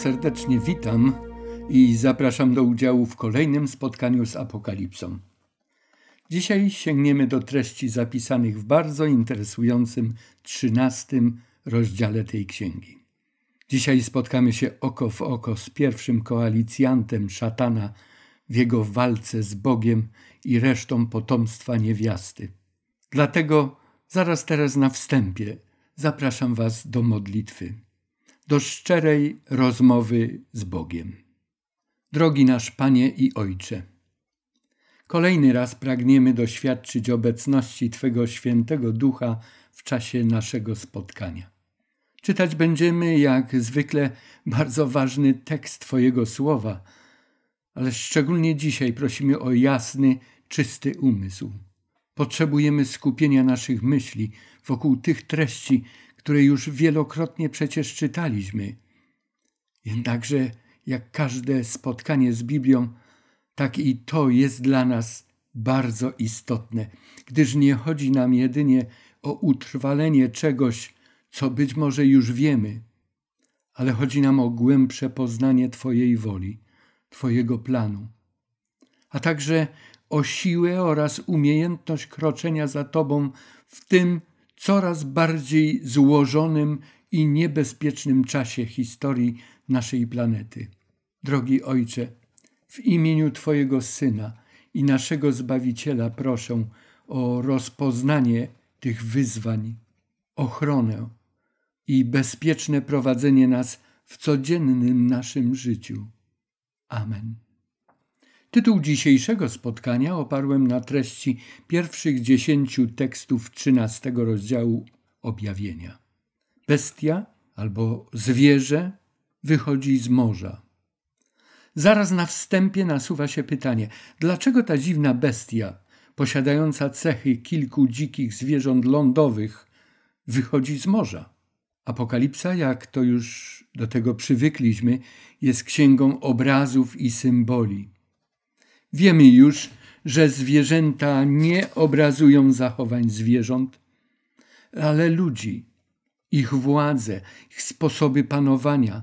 serdecznie witam i zapraszam do udziału w kolejnym spotkaniu z Apokalipsą. Dzisiaj sięgniemy do treści zapisanych w bardzo interesującym trzynastym rozdziale tej księgi. Dzisiaj spotkamy się oko w oko z pierwszym koalicjantem szatana w jego walce z Bogiem i resztą potomstwa niewiasty. Dlatego zaraz teraz na wstępie zapraszam Was do modlitwy do szczerej rozmowy z Bogiem. Drogi nasz Panie i Ojcze, kolejny raz pragniemy doświadczyć obecności Twego świętego ducha w czasie naszego spotkania. Czytać będziemy, jak zwykle, bardzo ważny tekst Twojego słowa, ale szczególnie dzisiaj prosimy o jasny, czysty umysł. Potrzebujemy skupienia naszych myśli wokół tych treści, które już wielokrotnie przecież czytaliśmy. Jednakże, jak każde spotkanie z Biblią, tak i to jest dla nas bardzo istotne, gdyż nie chodzi nam jedynie o utrwalenie czegoś, co być może już wiemy, ale chodzi nam o głębsze poznanie Twojej woli, Twojego planu, a także o siłę oraz umiejętność kroczenia za Tobą w tym, coraz bardziej złożonym i niebezpiecznym czasie historii naszej planety. Drogi Ojcze, w imieniu Twojego Syna i naszego Zbawiciela proszę o rozpoznanie tych wyzwań, ochronę i bezpieczne prowadzenie nas w codziennym naszym życiu. Amen. Tytuł dzisiejszego spotkania oparłem na treści pierwszych dziesięciu tekstów trzynastego rozdziału objawienia. Bestia albo zwierzę wychodzi z morza. Zaraz na wstępie nasuwa się pytanie, dlaczego ta dziwna bestia, posiadająca cechy kilku dzikich zwierząt lądowych, wychodzi z morza? Apokalipsa, jak to już do tego przywykliśmy, jest księgą obrazów i symboli. Wiemy już, że zwierzęta nie obrazują zachowań zwierząt, ale ludzi, ich władze, ich sposoby panowania,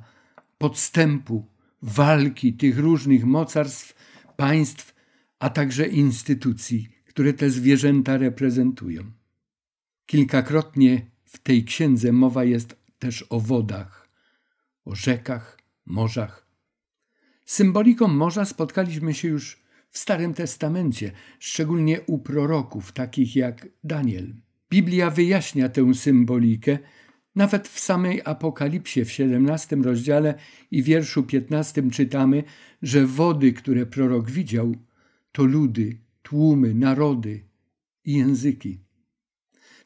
podstępu, walki tych różnych mocarstw, państw, a także instytucji, które te zwierzęta reprezentują. Kilkakrotnie w tej księdze mowa jest też o wodach, o rzekach, morzach. Symboliką morza spotkaliśmy się już w Starym Testamencie, szczególnie u proroków takich jak Daniel. Biblia wyjaśnia tę symbolikę nawet w samej Apokalipsie w 17 rozdziale i wierszu 15 czytamy, że wody, które prorok widział, to ludy, tłumy, narody i języki.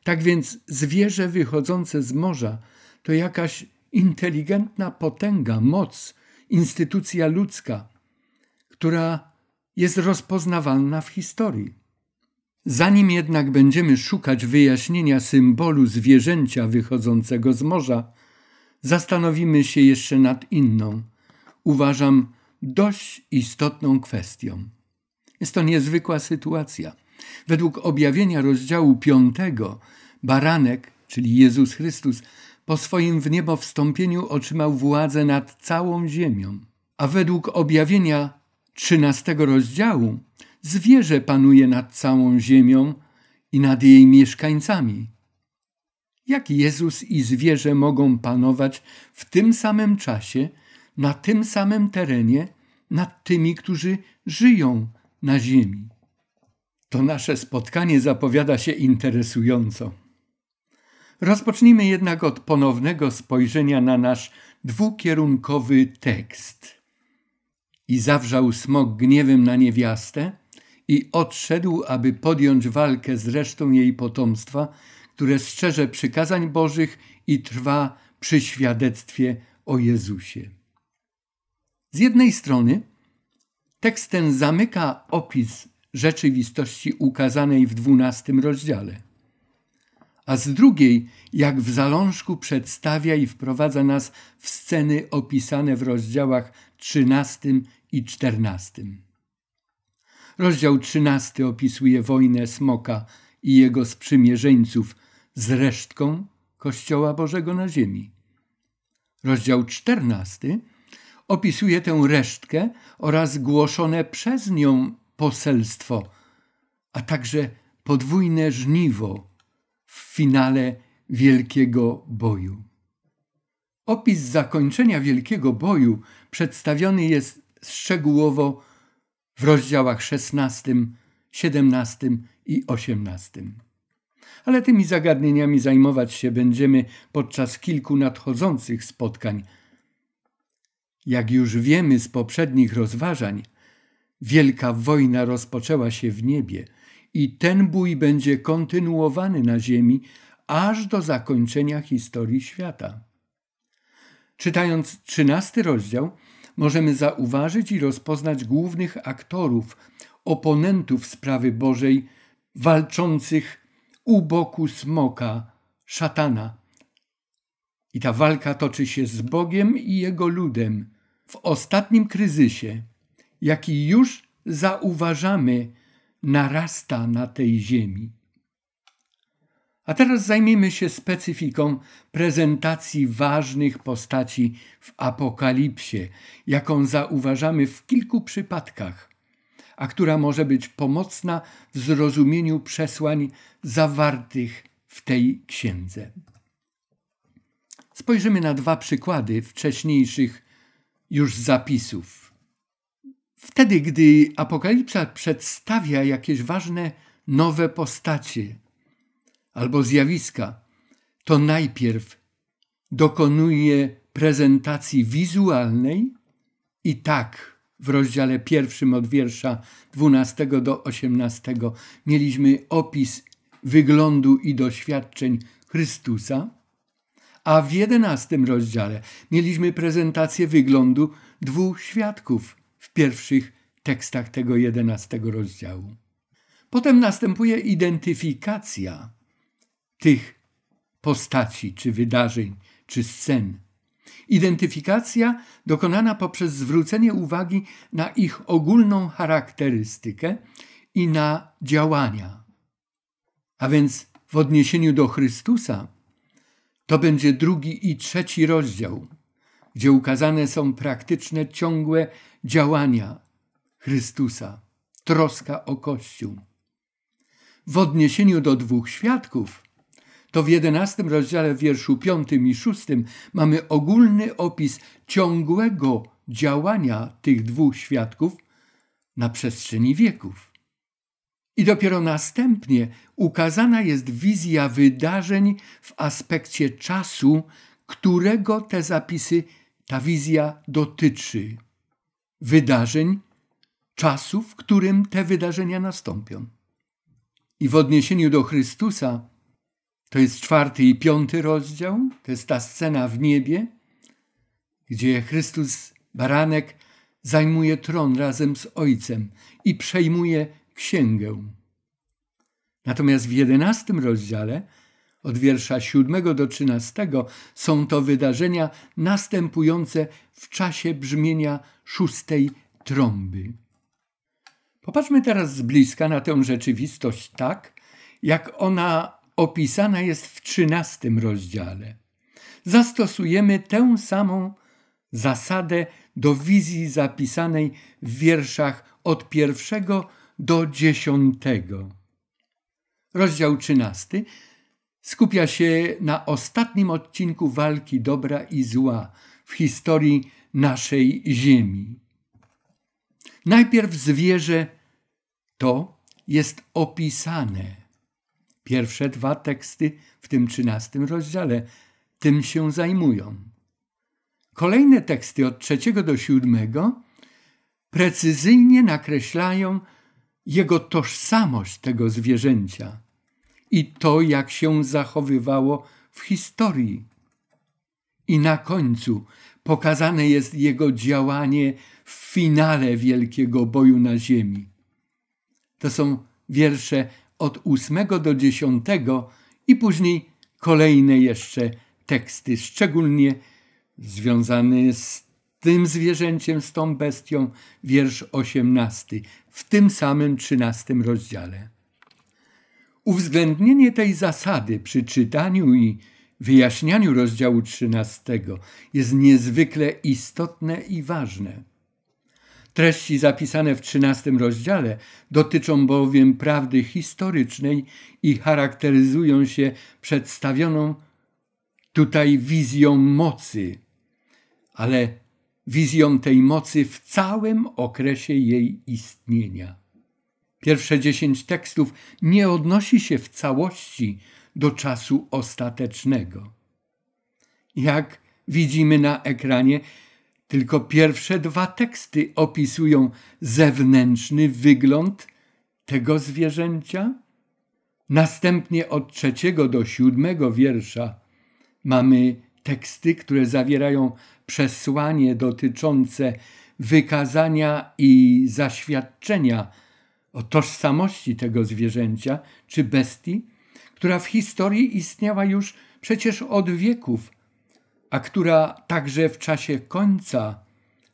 Tak więc zwierzę wychodzące z morza to jakaś inteligentna potęga, moc, instytucja ludzka, która jest rozpoznawalna w historii. Zanim jednak będziemy szukać wyjaśnienia symbolu zwierzęcia wychodzącego z morza, zastanowimy się jeszcze nad inną, uważam, dość istotną kwestią. Jest to niezwykła sytuacja. Według objawienia rozdziału 5 baranek, czyli Jezus Chrystus, po swoim w niebo wstąpieniu otrzymał władzę nad całą ziemią, a według objawienia trzynastego rozdziału zwierzę panuje nad całą ziemią i nad jej mieszkańcami. Jak Jezus i zwierzę mogą panować w tym samym czasie, na tym samym terenie, nad tymi, którzy żyją na ziemi? To nasze spotkanie zapowiada się interesująco. Rozpocznijmy jednak od ponownego spojrzenia na nasz dwukierunkowy tekst i zawrzał smok gniewem na niewiastę i odszedł, aby podjąć walkę z resztą jej potomstwa, które strzeże przykazań Bożych i trwa przy świadectwie o Jezusie. Z jednej strony tekst ten zamyka opis rzeczywistości ukazanej w dwunastym rozdziale, a z drugiej, jak w zalążku przedstawia i wprowadza nas w sceny opisane w rozdziałach trzynastym i 14. Rozdział 13 opisuje wojnę Smoka i jego sprzymierzeńców z resztką Kościoła Bożego na ziemi. Rozdział czternasty opisuje tę resztkę oraz głoszone przez nią poselstwo, a także podwójne żniwo w finale wielkiego boju. Opis zakończenia wielkiego boju przedstawiony jest szczegółowo w rozdziałach 16, 17 i 18. Ale tymi zagadnieniami zajmować się będziemy podczas kilku nadchodzących spotkań. Jak już wiemy z poprzednich rozważań, wielka wojna rozpoczęła się w niebie i ten bój będzie kontynuowany na ziemi aż do zakończenia historii świata. Czytając 13 rozdział, możemy zauważyć i rozpoznać głównych aktorów, oponentów sprawy Bożej, walczących u boku smoka, szatana. I ta walka toczy się z Bogiem i jego ludem w ostatnim kryzysie, jaki już zauważamy, narasta na tej ziemi. A teraz zajmiemy się specyfiką prezentacji ważnych postaci w Apokalipsie, jaką zauważamy w kilku przypadkach, a która może być pomocna w zrozumieniu przesłań zawartych w tej księdze. Spojrzymy na dwa przykłady wcześniejszych już zapisów. Wtedy, gdy Apokalipsa przedstawia jakieś ważne nowe postacie, albo zjawiska, to najpierw dokonuje prezentacji wizualnej i tak w rozdziale pierwszym od wiersza 12 do 18 mieliśmy opis wyglądu i doświadczeń Chrystusa, a w jedenastym rozdziale mieliśmy prezentację wyglądu dwóch świadków w pierwszych tekstach tego jedenastego rozdziału. Potem następuje identyfikacja tych postaci, czy wydarzeń, czy scen. Identyfikacja dokonana poprzez zwrócenie uwagi na ich ogólną charakterystykę i na działania. A więc w odniesieniu do Chrystusa to będzie drugi i trzeci rozdział, gdzie ukazane są praktyczne, ciągłe działania Chrystusa, troska o Kościół. W odniesieniu do dwóch świadków to w jedenastym rozdziale w wierszu piątym i szóstym mamy ogólny opis ciągłego działania tych dwóch świadków na przestrzeni wieków. I dopiero następnie ukazana jest wizja wydarzeń w aspekcie czasu, którego te zapisy, ta wizja dotyczy. Wydarzeń, czasu, w którym te wydarzenia nastąpią. I w odniesieniu do Chrystusa to jest czwarty i piąty rozdział, to jest ta scena w niebie, gdzie Chrystus, baranek, zajmuje tron razem z Ojcem i przejmuje księgę. Natomiast w jedenastym rozdziale, od wiersza siódmego do trzynastego, są to wydarzenia następujące w czasie brzmienia szóstej trąby. Popatrzmy teraz z bliska na tę rzeczywistość tak, jak ona opisana jest w trzynastym rozdziale. Zastosujemy tę samą zasadę do wizji zapisanej w wierszach od pierwszego do dziesiątego. Rozdział trzynasty skupia się na ostatnim odcinku walki dobra i zła w historii naszej Ziemi. Najpierw zwierzę to jest opisane Pierwsze dwa teksty w tym trzynastym rozdziale tym się zajmują. Kolejne teksty od trzeciego do siódmego precyzyjnie nakreślają jego tożsamość tego zwierzęcia i to, jak się zachowywało w historii. I na końcu pokazane jest jego działanie w finale wielkiego boju na ziemi. To są wiersze od 8 do 10 i później kolejne jeszcze teksty, szczególnie związane z tym zwierzęciem, z tą bestią, wiersz 18 w tym samym 13 rozdziale. Uwzględnienie tej zasady przy czytaniu i wyjaśnianiu rozdziału 13 jest niezwykle istotne i ważne. Treści zapisane w XIII rozdziale dotyczą bowiem prawdy historycznej i charakteryzują się przedstawioną tutaj wizją mocy, ale wizją tej mocy w całym okresie jej istnienia. Pierwsze dziesięć tekstów nie odnosi się w całości do czasu ostatecznego. Jak widzimy na ekranie, tylko pierwsze dwa teksty opisują zewnętrzny wygląd tego zwierzęcia. Następnie od trzeciego do siódmego wiersza mamy teksty, które zawierają przesłanie dotyczące wykazania i zaświadczenia o tożsamości tego zwierzęcia czy bestii, która w historii istniała już przecież od wieków a która także w czasie końca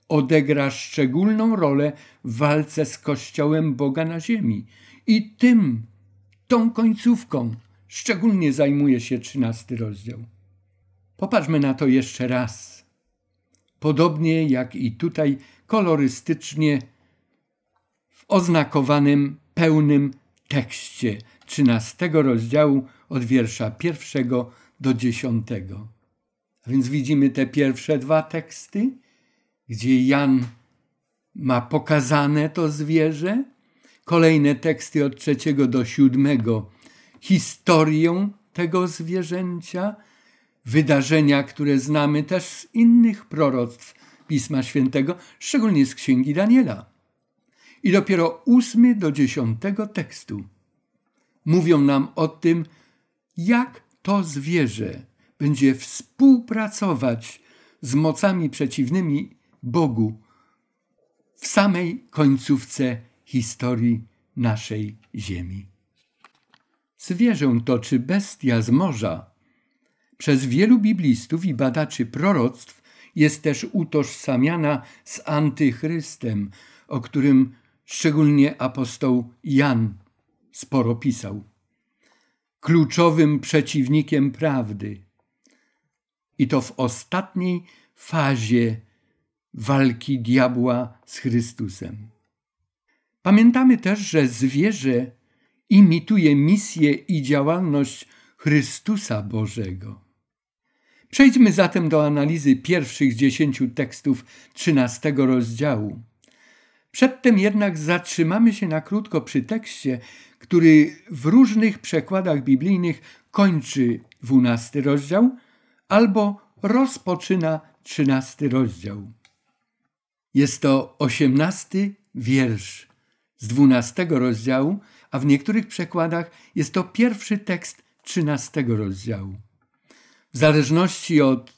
odegra szczególną rolę w walce z Kościołem Boga na ziemi. I tym, tą końcówką szczególnie zajmuje się trzynasty rozdział. Popatrzmy na to jeszcze raz. Podobnie jak i tutaj, kolorystycznie w oznakowanym pełnym tekście trzynastego rozdziału od wiersza pierwszego do dziesiątego. Więc widzimy te pierwsze dwa teksty, gdzie Jan ma pokazane to zwierzę. Kolejne teksty od trzeciego do siódmego historią tego zwierzęcia, wydarzenia, które znamy też z innych proroctw Pisma Świętego, szczególnie z Księgi Daniela. I dopiero ósmy do dziesiątego tekstu mówią nam o tym, jak to zwierzę będzie współpracować z mocami przeciwnymi Bogu w samej końcówce historii naszej Ziemi. Zwierzę to czy bestia z morza przez wielu biblistów i badaczy proroctw jest też utożsamiana z antychrystem, o którym szczególnie apostoł Jan sporo pisał. Kluczowym przeciwnikiem prawdy, i to w ostatniej fazie walki diabła z Chrystusem. Pamiętamy też, że zwierzę imituje misję i działalność Chrystusa Bożego. Przejdźmy zatem do analizy pierwszych dziesięciu tekstów trzynastego rozdziału. Przedtem jednak zatrzymamy się na krótko przy tekście, który w różnych przekładach biblijnych kończy dwunasty rozdział, albo rozpoczyna trzynasty rozdział. Jest to osiemnasty wiersz z dwunastego rozdziału, a w niektórych przekładach jest to pierwszy tekst trzynastego rozdziału. W zależności od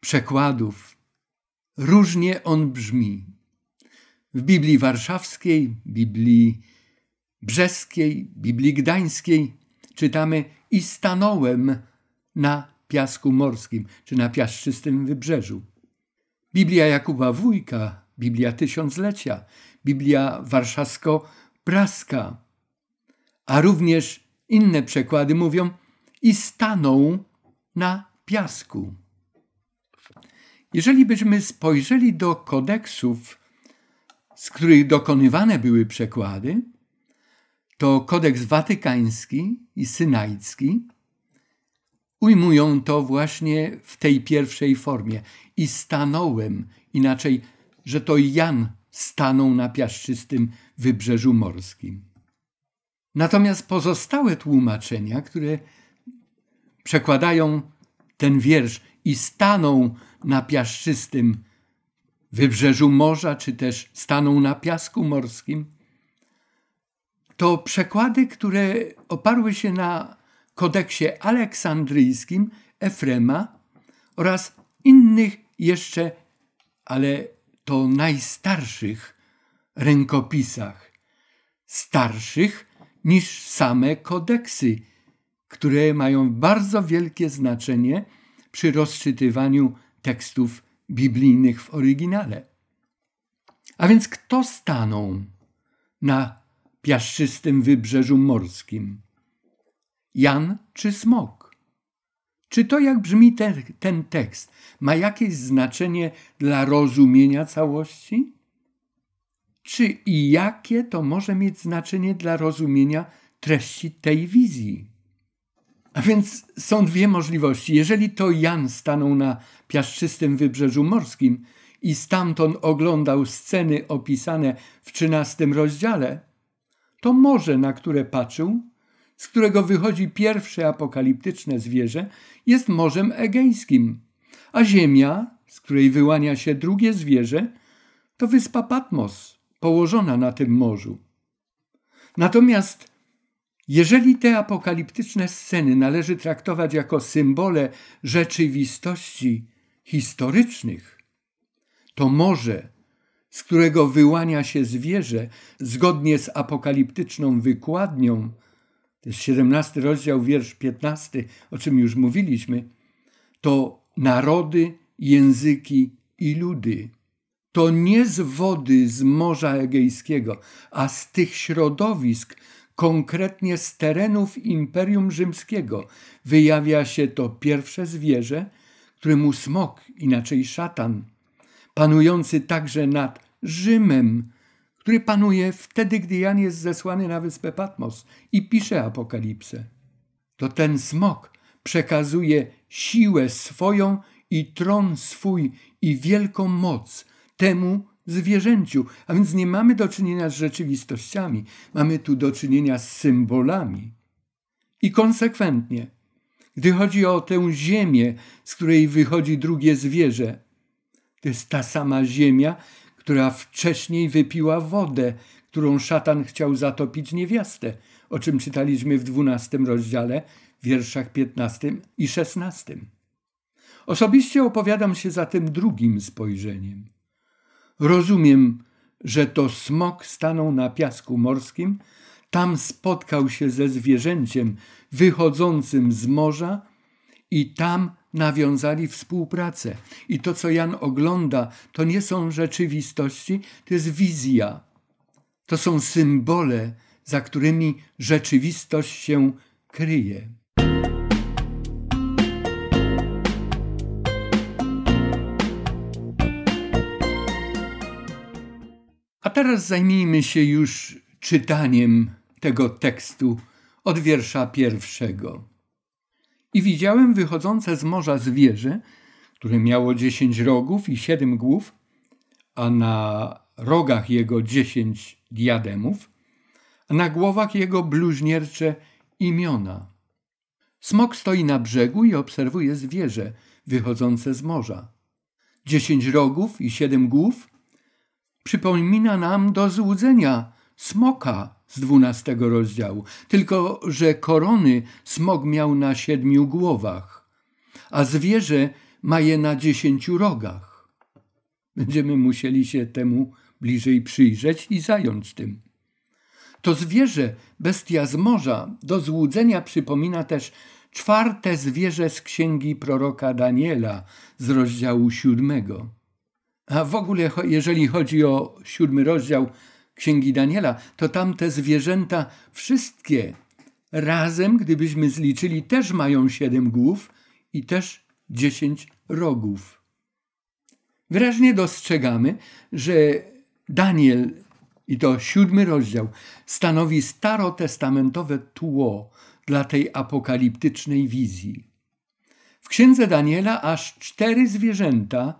przekładów różnie on brzmi. W Biblii Warszawskiej, Biblii Brzeskiej, Biblii Gdańskiej czytamy i stanąłem na piasku morskim czy na piaszczystym wybrzeżu. Biblia Jakuba Wójka, Biblia Tysiąclecia, Biblia Warszawsko-Praska, a również inne przekłady mówią i stanął na piasku. Jeżeli byśmy spojrzeli do kodeksów, z których dokonywane były przekłady, to kodeks watykański i synajcki ujmują to właśnie w tej pierwszej formie. I stanąłem, inaczej, że to Jan stanął na piaszczystym wybrzeżu morskim. Natomiast pozostałe tłumaczenia, które przekładają ten wiersz i staną na piaszczystym wybrzeżu morza, czy też staną na piasku morskim, to przekłady, które oparły się na kodeksie aleksandryjskim Efrema oraz innych jeszcze, ale to najstarszych rękopisach, starszych niż same kodeksy, które mają bardzo wielkie znaczenie przy rozczytywaniu tekstów biblijnych w oryginale. A więc kto stanął na piaszczystym wybrzeżu morskim? Jan czy smok? Czy to, jak brzmi te, ten tekst, ma jakieś znaczenie dla rozumienia całości? Czy i jakie to może mieć znaczenie dla rozumienia treści tej wizji? A więc są dwie możliwości. Jeżeli to Jan stanął na piaszczystym wybrzeżu morskim i stamtąd oglądał sceny opisane w XIII rozdziale, to morze, na które patrzył, z którego wychodzi pierwsze apokaliptyczne zwierzę, jest Morzem Egejskim, a Ziemia, z której wyłania się drugie zwierzę, to wyspa Patmos, położona na tym morzu. Natomiast jeżeli te apokaliptyczne sceny należy traktować jako symbole rzeczywistości historycznych, to morze, z którego wyłania się zwierzę, zgodnie z apokaliptyczną wykładnią, to jest 17 rozdział, wiersz 15, o czym już mówiliśmy, to narody, języki i ludy. To nie z wody z Morza Egejskiego, a z tych środowisk, konkretnie z terenów Imperium Rzymskiego, wyjawia się to pierwsze zwierzę, któremu smok, inaczej szatan, panujący także nad Rzymem, który panuje wtedy, gdy Jan jest zesłany na wyspę Patmos i pisze Apokalipsę. To ten smok przekazuje siłę swoją i tron swój i wielką moc temu zwierzęciu. A więc nie mamy do czynienia z rzeczywistościami, mamy tu do czynienia z symbolami. I konsekwentnie, gdy chodzi o tę ziemię, z której wychodzi drugie zwierzę, to jest ta sama ziemia, która wcześniej wypiła wodę, którą szatan chciał zatopić niewiastę, o czym czytaliśmy w dwunastym rozdziale, wierszach piętnastym i szesnastym. Osobiście opowiadam się za tym drugim spojrzeniem. Rozumiem, że to smok stanął na piasku morskim, tam spotkał się ze zwierzęciem wychodzącym z morza i tam nawiązali współpracę. I to, co Jan ogląda, to nie są rzeczywistości, to jest wizja. To są symbole, za którymi rzeczywistość się kryje. A teraz zajmijmy się już czytaniem tego tekstu od wiersza pierwszego. I widziałem wychodzące z morza zwierzę, które miało dziesięć rogów i siedem głów, a na rogach jego dziesięć diademów, a na głowach jego bluźniercze imiona. Smok stoi na brzegu i obserwuje zwierzę wychodzące z morza. Dziesięć rogów i siedem głów przypomina nam do złudzenia smoka, z dwunastego rozdziału, tylko że korony smog miał na siedmiu głowach, a zwierzę ma je na dziesięciu rogach. Będziemy musieli się temu bliżej przyjrzeć i zająć tym. To zwierzę, bestia z morza, do złudzenia przypomina też czwarte zwierzę z księgi proroka Daniela z rozdziału siódmego. A w ogóle, jeżeli chodzi o siódmy rozdział, Księgi Daniela, to tamte zwierzęta wszystkie razem, gdybyśmy zliczyli, też mają siedem głów i też dziesięć rogów. Wyraźnie dostrzegamy, że Daniel, i to siódmy rozdział, stanowi starotestamentowe tło dla tej apokaliptycznej wizji. W księdze Daniela aż cztery zwierzęta,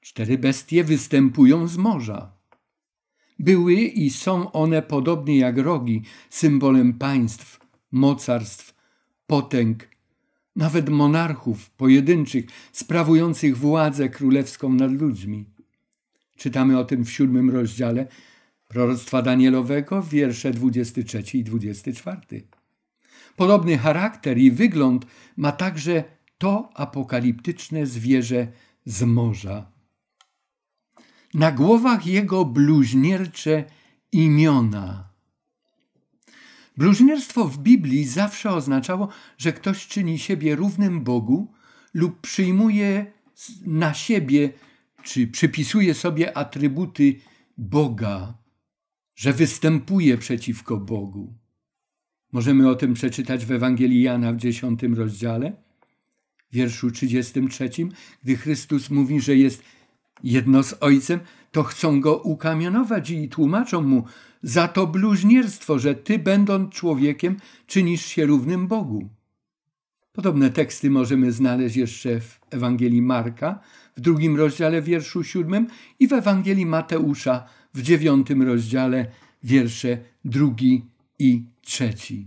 cztery bestie występują z morza. Były i są one, podobnie jak rogi, symbolem państw, mocarstw, potęg, nawet monarchów pojedynczych, sprawujących władzę królewską nad ludźmi. Czytamy o tym w siódmym rozdziale proroctwa Danielowego, wiersze 23 i 24. Podobny charakter i wygląd ma także to apokaliptyczne zwierzę z morza na głowach jego bluźniercze imiona. Bluźnierstwo w Biblii zawsze oznaczało, że ktoś czyni siebie równym Bogu lub przyjmuje na siebie czy przypisuje sobie atrybuty Boga, że występuje przeciwko Bogu. Możemy o tym przeczytać w Ewangelii Jana w dziesiątym rozdziale, wierszu 33, gdy Chrystus mówi, że jest jedno z ojcem, to chcą go ukamionować i tłumaczą mu za to bluźnierstwo, że ty, będąc człowiekiem, czynisz się równym Bogu. Podobne teksty możemy znaleźć jeszcze w Ewangelii Marka w drugim rozdziale wierszu siódmym i w Ewangelii Mateusza w dziewiątym rozdziale wiersze drugi i trzeci.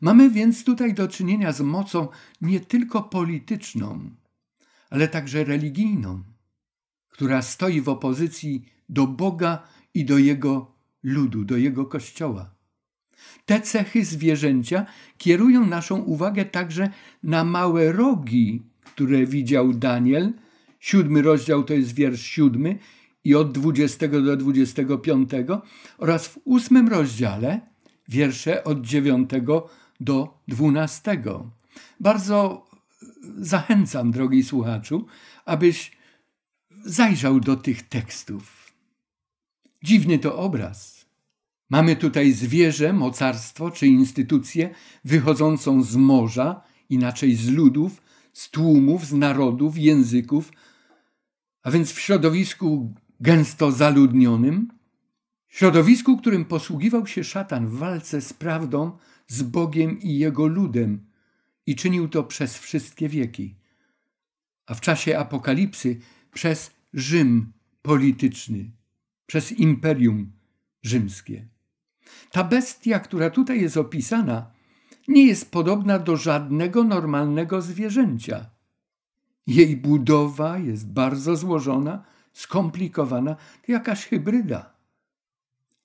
Mamy więc tutaj do czynienia z mocą nie tylko polityczną, ale także religijną, która stoi w opozycji do Boga i do Jego ludu, do Jego Kościoła. Te cechy zwierzęcia kierują naszą uwagę także na małe rogi, które widział Daniel. Siódmy rozdział to jest wiersz siódmy i od 20 do 25 oraz w ósmym rozdziale wiersze od 9 do 12. Bardzo zachęcam, drogi słuchaczu, abyś zajrzał do tych tekstów. Dziwny to obraz. Mamy tutaj zwierzę, mocarstwo czy instytucję wychodzącą z morza, inaczej z ludów, z tłumów, z narodów, języków, a więc w środowisku gęsto zaludnionym, środowisku, którym posługiwał się szatan w walce z prawdą, z Bogiem i jego ludem, i czynił to przez wszystkie wieki, a w czasie apokalipsy przez Rzym polityczny, przez imperium rzymskie. Ta bestia, która tutaj jest opisana, nie jest podobna do żadnego normalnego zwierzęcia. Jej budowa jest bardzo złożona, skomplikowana, to jakaś hybryda.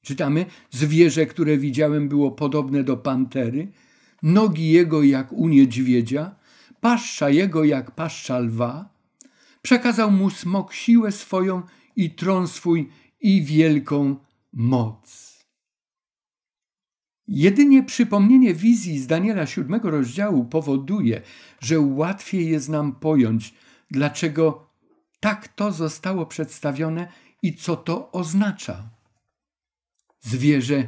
Czytamy: Zwierzę, które widziałem, było podobne do pantery, nogi jego jak u niedźwiedzia, paszcza jego jak paszcza lwa. Przekazał mu smok siłę swoją i tron swój i wielką moc. Jedynie przypomnienie wizji z Daniela siódmego rozdziału powoduje, że łatwiej jest nam pojąć, dlaczego tak to zostało przedstawione i co to oznacza. Zwierzę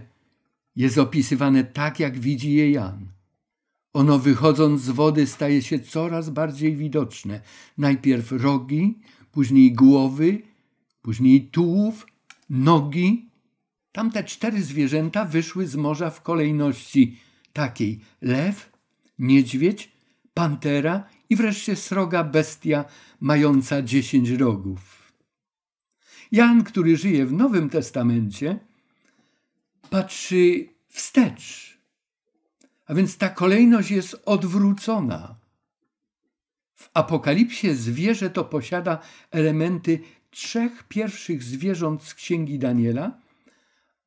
jest opisywane tak, jak widzi je Jan. Ono wychodząc z wody staje się coraz bardziej widoczne. Najpierw rogi, później głowy, później tułów, nogi. Tamte cztery zwierzęta wyszły z morza w kolejności takiej: lew, niedźwiedź, pantera i wreszcie sroga bestia mająca dziesięć rogów. Jan, który żyje w Nowym Testamencie, patrzy wstecz a więc ta kolejność jest odwrócona. W Apokalipsie zwierzę to posiada elementy trzech pierwszych zwierząt z księgi Daniela,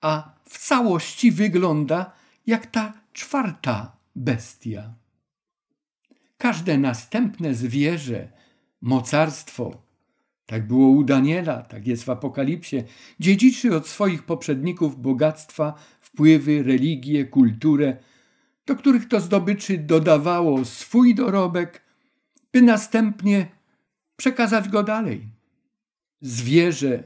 a w całości wygląda jak ta czwarta bestia. Każde następne zwierzę, mocarstwo, tak było u Daniela, tak jest w Apokalipsie, dziedziczy od swoich poprzedników bogactwa, wpływy, religię, kulturę, do których to zdobyczy dodawało swój dorobek, by następnie przekazać go dalej. Zwierzę,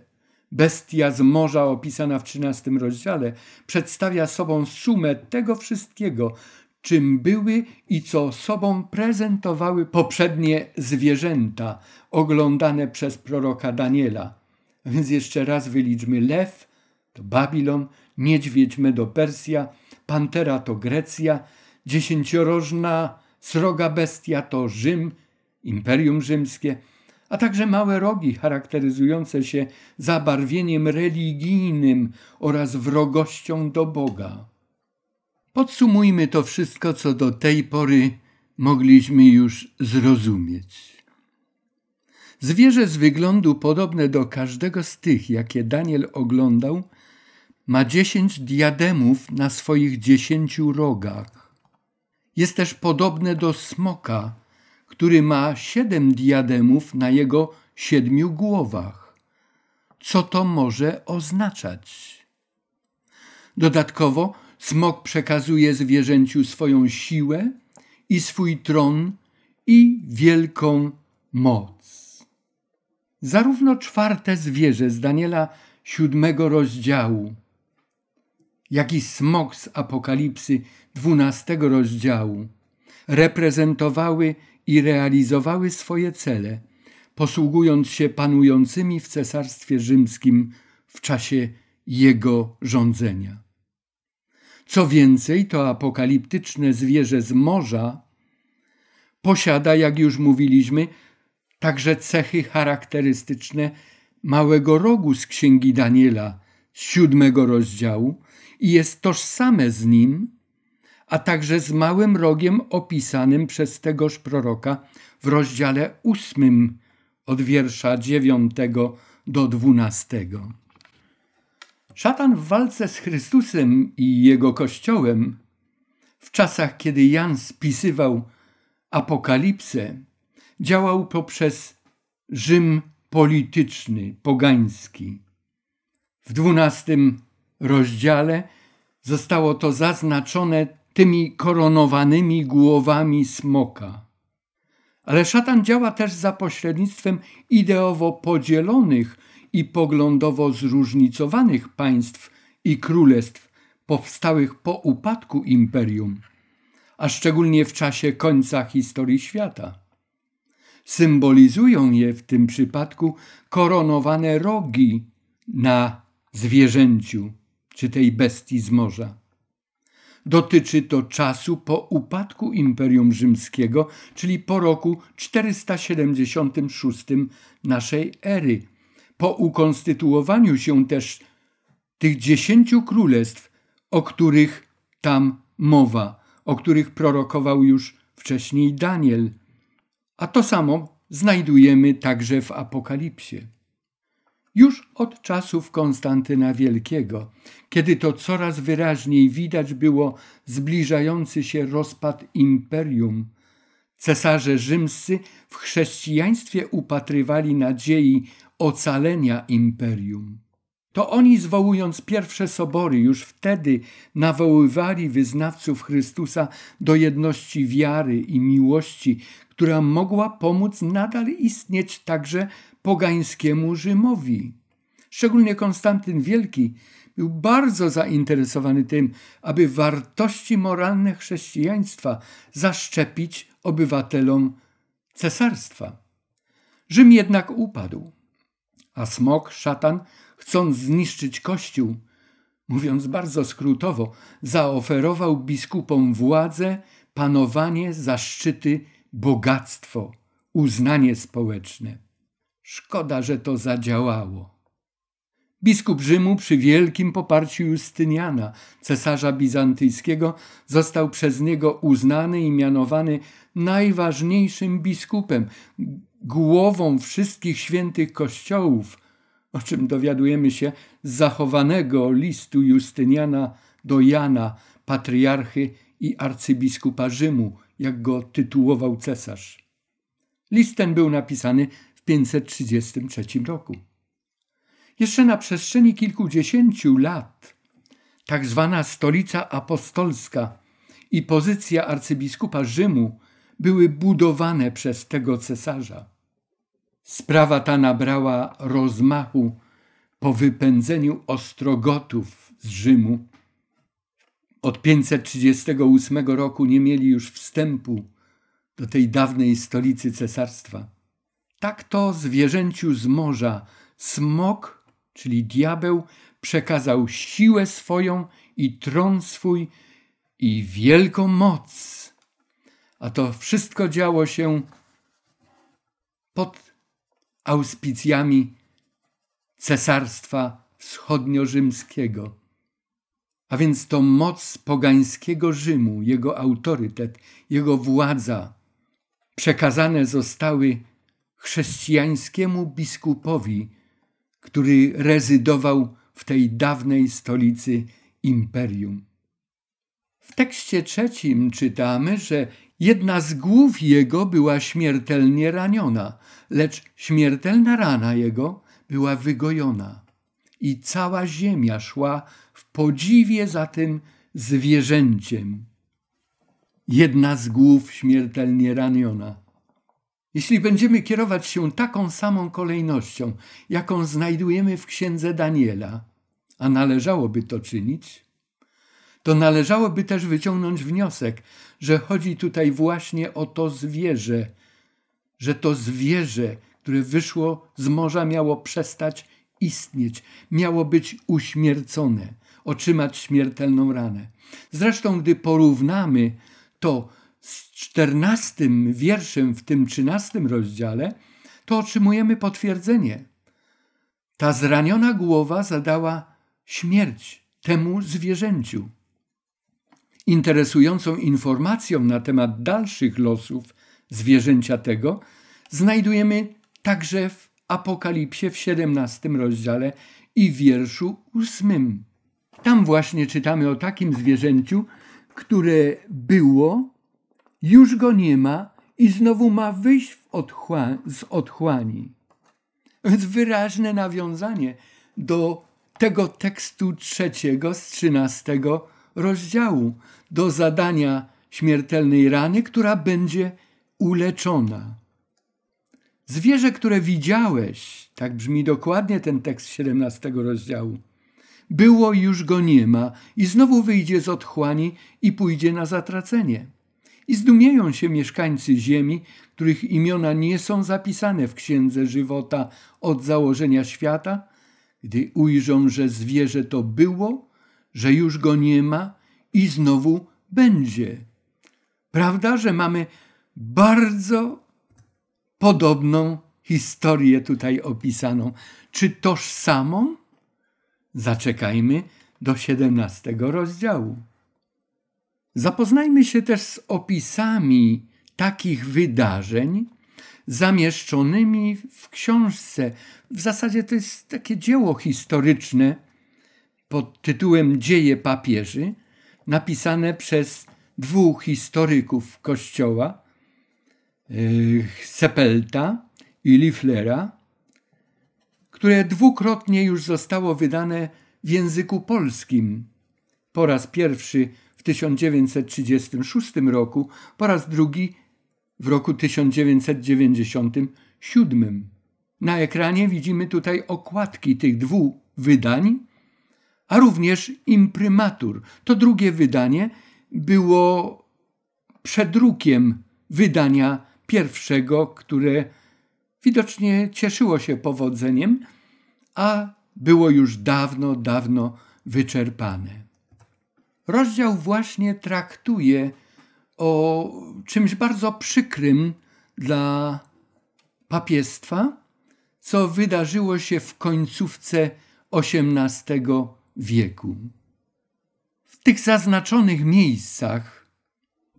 bestia z morza opisana w XIII rozdziale, przedstawia sobą sumę tego wszystkiego, czym były i co sobą prezentowały poprzednie zwierzęta oglądane przez proroka Daniela. Więc jeszcze raz wyliczmy lew to Babilon, niedźwiedź Medo-Persja – pantera to Grecja, dziesięciorożna sroga bestia to Rzym, Imperium Rzymskie, a także małe rogi charakteryzujące się zabarwieniem religijnym oraz wrogością do Boga. Podsumujmy to wszystko, co do tej pory mogliśmy już zrozumieć. Zwierzę z wyglądu podobne do każdego z tych, jakie Daniel oglądał, ma dziesięć diademów na swoich dziesięciu rogach. Jest też podobny do smoka, który ma siedem diademów na jego siedmiu głowach. Co to może oznaczać? Dodatkowo smok przekazuje zwierzęciu swoją siłę i swój tron i wielką moc. Zarówno czwarte zwierzę z Daniela siódmego rozdziału, jak i smok z Apokalipsy XII rozdziału, reprezentowały i realizowały swoje cele, posługując się panującymi w Cesarstwie Rzymskim w czasie jego rządzenia. Co więcej, to apokaliptyczne zwierzę z morza posiada, jak już mówiliśmy, także cechy charakterystyczne małego rogu z księgi Daniela, siódmego rozdziału, i jest tożsame z nim, a także z małym rogiem opisanym przez tegoż proroka w rozdziale ósmym od wiersza dziewiątego do dwunastego. Szatan w walce z Chrystusem i jego kościołem, w czasach kiedy Jan spisywał apokalipsę, działał poprzez Rzym polityczny, pogański. W dwunastym rozdziale zostało to zaznaczone tymi koronowanymi głowami smoka. Ale szatan działa też za pośrednictwem ideowo podzielonych i poglądowo zróżnicowanych państw i królestw powstałych po upadku imperium, a szczególnie w czasie końca historii świata. Symbolizują je w tym przypadku koronowane rogi na zwierzęciu czy tej bestii z morza. Dotyczy to czasu po upadku Imperium Rzymskiego, czyli po roku 476 naszej ery, po ukonstytuowaniu się też tych dziesięciu królestw, o których tam mowa, o których prorokował już wcześniej Daniel. A to samo znajdujemy także w Apokalipsie już od czasów Konstantyna Wielkiego, kiedy to coraz wyraźniej widać było zbliżający się rozpad imperium. Cesarze rzymscy w chrześcijaństwie upatrywali nadziei ocalenia imperium. To oni zwołując pierwsze sobory już wtedy nawoływali wyznawców Chrystusa do jedności wiary i miłości, która mogła pomóc nadal istnieć także pogańskiemu Rzymowi. Szczególnie Konstantyn Wielki był bardzo zainteresowany tym, aby wartości moralne chrześcijaństwa zaszczepić obywatelom cesarstwa. Rzym jednak upadł, a smok, szatan, chcąc zniszczyć Kościół, mówiąc bardzo skrótowo, zaoferował biskupom władzę, panowanie, zaszczyty, bogactwo, uznanie społeczne. Szkoda, że to zadziałało. Biskup Rzymu przy wielkim poparciu Justyniana, cesarza bizantyjskiego, został przez niego uznany i mianowany najważniejszym biskupem, głową wszystkich świętych kościołów, o czym dowiadujemy się z zachowanego listu Justyniana do Jana, patriarchy i arcybiskupa Rzymu, jak go tytułował cesarz. List ten był napisany w 533 roku. Jeszcze na przestrzeni kilkudziesięciu lat tak zwana stolica apostolska i pozycja arcybiskupa Rzymu były budowane przez tego cesarza. Sprawa ta nabrała rozmachu po wypędzeniu Ostrogotów z Rzymu. Od 538 roku nie mieli już wstępu do tej dawnej stolicy cesarstwa. Tak to zwierzęciu z morza smok, czyli diabeł, przekazał siłę swoją i tron swój i wielką moc. A to wszystko działo się pod auspicjami Cesarstwa Wschodniorzymskiego. A więc to moc pogańskiego Rzymu, jego autorytet, jego władza przekazane zostały chrześcijańskiemu biskupowi, który rezydował w tej dawnej stolicy imperium. W tekście trzecim czytamy, że Jedna z głów jego była śmiertelnie raniona, lecz śmiertelna rana jego była wygojona. I cała ziemia szła w podziwie za tym zwierzęciem. Jedna z głów śmiertelnie raniona. Jeśli będziemy kierować się taką samą kolejnością, jaką znajdujemy w księdze Daniela, a należałoby to czynić, to należałoby też wyciągnąć wniosek, że chodzi tutaj właśnie o to zwierzę, że to zwierzę, które wyszło z morza, miało przestać istnieć, miało być uśmiercone, otrzymać śmiertelną ranę. Zresztą, gdy porównamy to z czternastym wierszem w tym trzynastym rozdziale, to otrzymujemy potwierdzenie. Ta zraniona głowa zadała śmierć temu zwierzęciu. Interesującą informacją na temat dalszych losów zwierzęcia tego znajdujemy także w Apokalipsie w 17 rozdziale i wierszu 8. Tam właśnie czytamy o takim zwierzęciu, które było, już go nie ma i znowu ma wyjść otchła z otchłani. Więc wyraźne nawiązanie do tego tekstu trzeciego z trzynastego rozdziału do zadania śmiertelnej rany, która będzie uleczona. Zwierzę, które widziałeś, tak brzmi dokładnie ten tekst 17 rozdziału, było już go nie ma i znowu wyjdzie z otchłani i pójdzie na zatracenie. I zdumieją się mieszkańcy ziemi, których imiona nie są zapisane w księdze żywota od założenia świata, gdy ujrzą, że zwierzę to było że już go nie ma i znowu będzie. Prawda, że mamy bardzo podobną historię tutaj opisaną, czy tożsamą? Zaczekajmy do 17 rozdziału. Zapoznajmy się też z opisami takich wydarzeń zamieszczonymi w książce. W zasadzie to jest takie dzieło historyczne pod tytułem Dzieje papieży, napisane przez dwóch historyków Kościoła, y, Sepelta i Liflera, które dwukrotnie już zostało wydane w języku polskim. Po raz pierwszy w 1936 roku, po raz drugi w roku 1997. Na ekranie widzimy tutaj okładki tych dwóch wydań a również imprymatur. To drugie wydanie było przedrukiem wydania pierwszego, które widocznie cieszyło się powodzeniem, a było już dawno, dawno wyczerpane. Rozdział właśnie traktuje o czymś bardzo przykrym dla papiestwa, co wydarzyło się w końcówce XVIII wieku. W tych zaznaczonych miejscach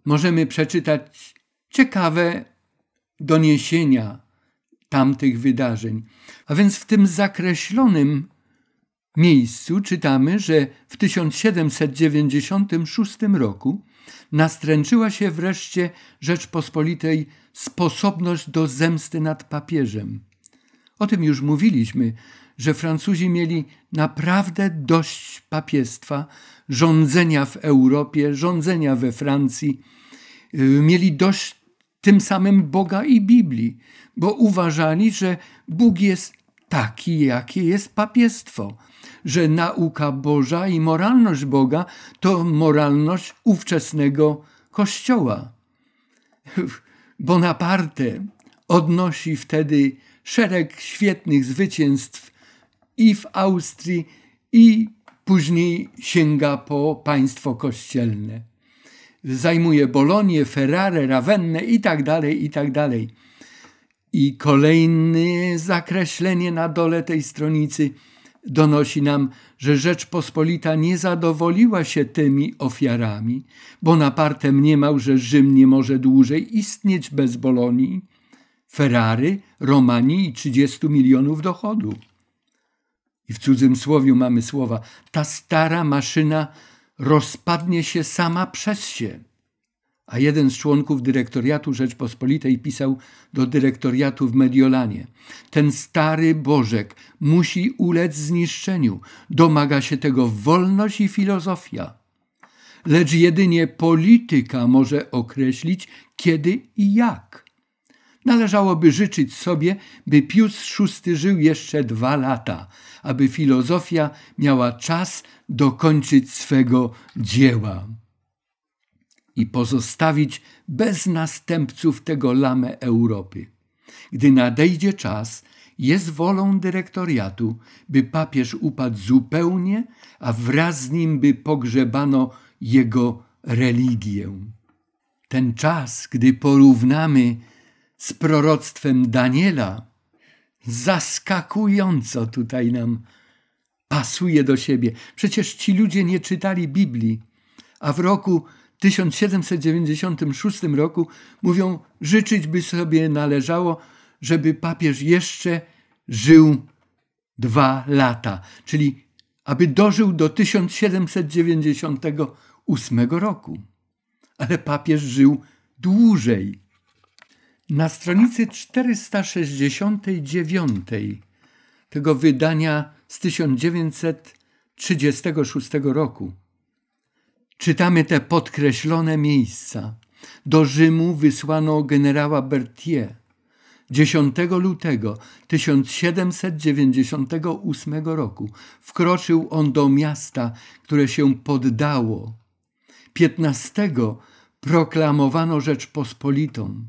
możemy przeczytać ciekawe doniesienia tamtych wydarzeń. A więc w tym zakreślonym miejscu czytamy, że w 1796 roku nastręczyła się wreszcie Rzeczpospolitej sposobność do zemsty nad papieżem. O tym już mówiliśmy, że Francuzi mieli naprawdę dość papiestwa, rządzenia w Europie, rządzenia we Francji. Y, mieli dość tym samym Boga i Biblii, bo uważali, że Bóg jest taki, jakie jest papiestwo, że nauka Boża i moralność Boga to moralność ówczesnego Kościoła. Bonaparte odnosi wtedy szereg świetnych zwycięstw i w Austrii, i później sięga po państwo kościelne. Zajmuje Bolonię, Ferrare, Ravennę i tak dalej, i tak dalej. I kolejne zakreślenie na dole tej stronicy donosi nam, że Rzeczpospolita nie zadowoliła się tymi ofiarami, bo naparte mniemał, że Rzym nie może dłużej istnieć bez Bolonii, Ferrary, Romanii i 30 milionów dochodu i w cudzym słowiu mamy słowa, ta stara maszyna rozpadnie się sama przez się. A jeden z członków dyrektoriatu Rzeczpospolitej pisał do dyrektoriatu w Mediolanie: Ten stary Bożek musi ulec zniszczeniu, domaga się tego wolność i filozofia. Lecz jedynie polityka może określić, kiedy i jak. Należałoby życzyć sobie, by Pius VI żył jeszcze dwa lata, aby filozofia miała czas dokończyć swego dzieła i pozostawić bez następców tego lamę Europy. Gdy nadejdzie czas, jest wolą dyrektoriatu, by papież upadł zupełnie, a wraz z nim by pogrzebano jego religię. Ten czas, gdy porównamy z proroctwem Daniela zaskakująco tutaj nam pasuje do siebie. Przecież ci ludzie nie czytali Biblii, a w roku 1796 roku mówią, życzyć by sobie należało, żeby papież jeszcze żył dwa lata, czyli aby dożył do 1798 roku. Ale papież żył dłużej na stronicy 469 tego wydania z 1936 roku czytamy te podkreślone miejsca. Do Rzymu wysłano generała Berthier 10 lutego 1798 roku. Wkroczył on do miasta, które się poddało. 15 proklamowano Rzeczpospolitą.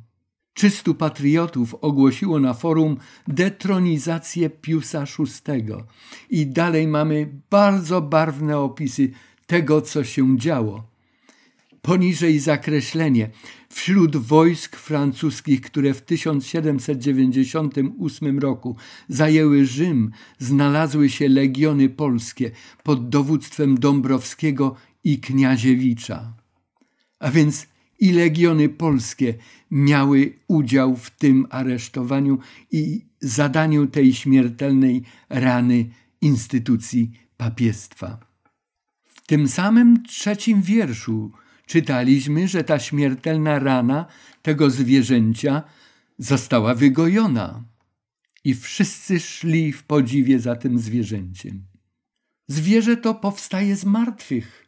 Czystu patriotów ogłosiło na forum detronizację Piusa VI. I dalej mamy bardzo barwne opisy tego, co się działo. Poniżej zakreślenie. Wśród wojsk francuskich, które w 1798 roku zajęły Rzym, znalazły się legiony polskie pod dowództwem Dąbrowskiego i Kniaziewicza. A więc i legiony polskie miały udział w tym aresztowaniu i zadaniu tej śmiertelnej rany instytucji papiestwa. W tym samym trzecim wierszu czytaliśmy, że ta śmiertelna rana tego zwierzęcia została wygojona i wszyscy szli w podziwie za tym zwierzęciem. Zwierzę to powstaje z martwych.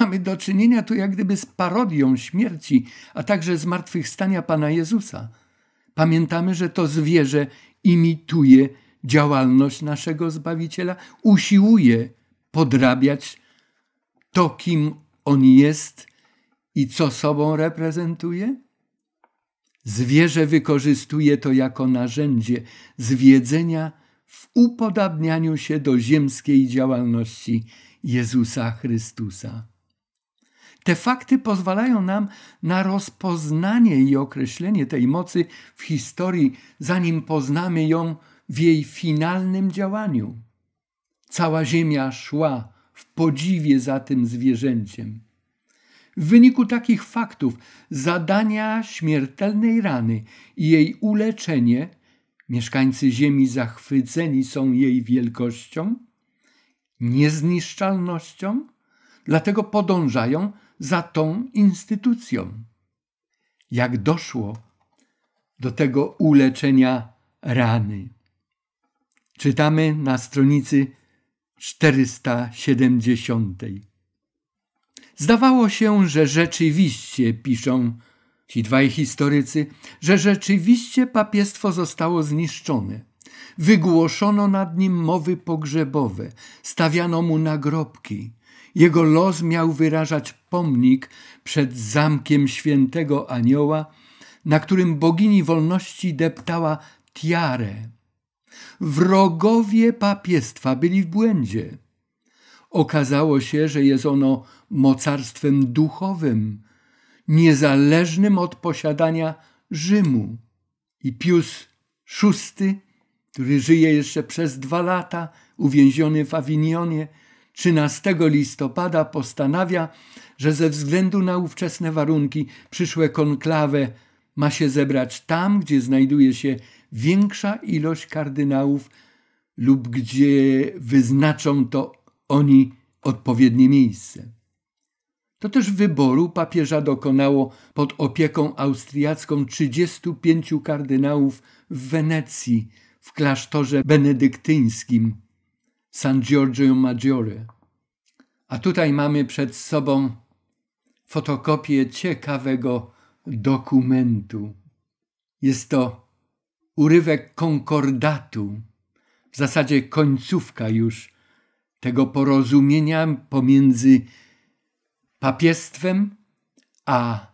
Mamy do czynienia tu jak gdyby z parodią śmierci, a także zmartwychwstania Pana Jezusa. Pamiętamy, że to zwierzę imituje działalność naszego Zbawiciela, usiłuje podrabiać to, kim on jest i co sobą reprezentuje? Zwierzę wykorzystuje to jako narzędzie zwiedzenia w upodabnianiu się do ziemskiej działalności Jezusa Chrystusa. Te fakty pozwalają nam na rozpoznanie i określenie tej mocy w historii, zanim poznamy ją w jej finalnym działaniu. Cała ziemia szła w podziwie za tym zwierzęciem. W wyniku takich faktów zadania śmiertelnej rany i jej uleczenie, mieszkańcy Ziemi zachwyceni są jej wielkością, niezniszczalnością, dlatego podążają za tą instytucją. Jak doszło do tego uleczenia rany? Czytamy na stronicy 470. Zdawało się, że rzeczywiście, piszą ci dwaj historycy, że rzeczywiście papiestwo zostało zniszczone. Wygłoszono nad nim mowy pogrzebowe, stawiano mu nagrobki, jego los miał wyrażać pomnik przed zamkiem świętego anioła, na którym bogini wolności deptała tiarę. Wrogowie papiestwa byli w błędzie. Okazało się, że jest ono mocarstwem duchowym, niezależnym od posiadania Rzymu. I Pius VI, który żyje jeszcze przez dwa lata, uwięziony w Awinionie, 13 listopada postanawia, że ze względu na ówczesne warunki przyszłe konklawe ma się zebrać tam, gdzie znajduje się większa ilość kardynałów lub gdzie wyznaczą to oni odpowiednie miejsce. To też wyboru papieża dokonało pod opieką austriacką 35 kardynałów w Wenecji w klasztorze benedyktyńskim San Giorgio Maggiore. A tutaj mamy przed sobą fotokopię ciekawego dokumentu. Jest to urywek konkordatu, w zasadzie końcówka już tego porozumienia pomiędzy papiestwem a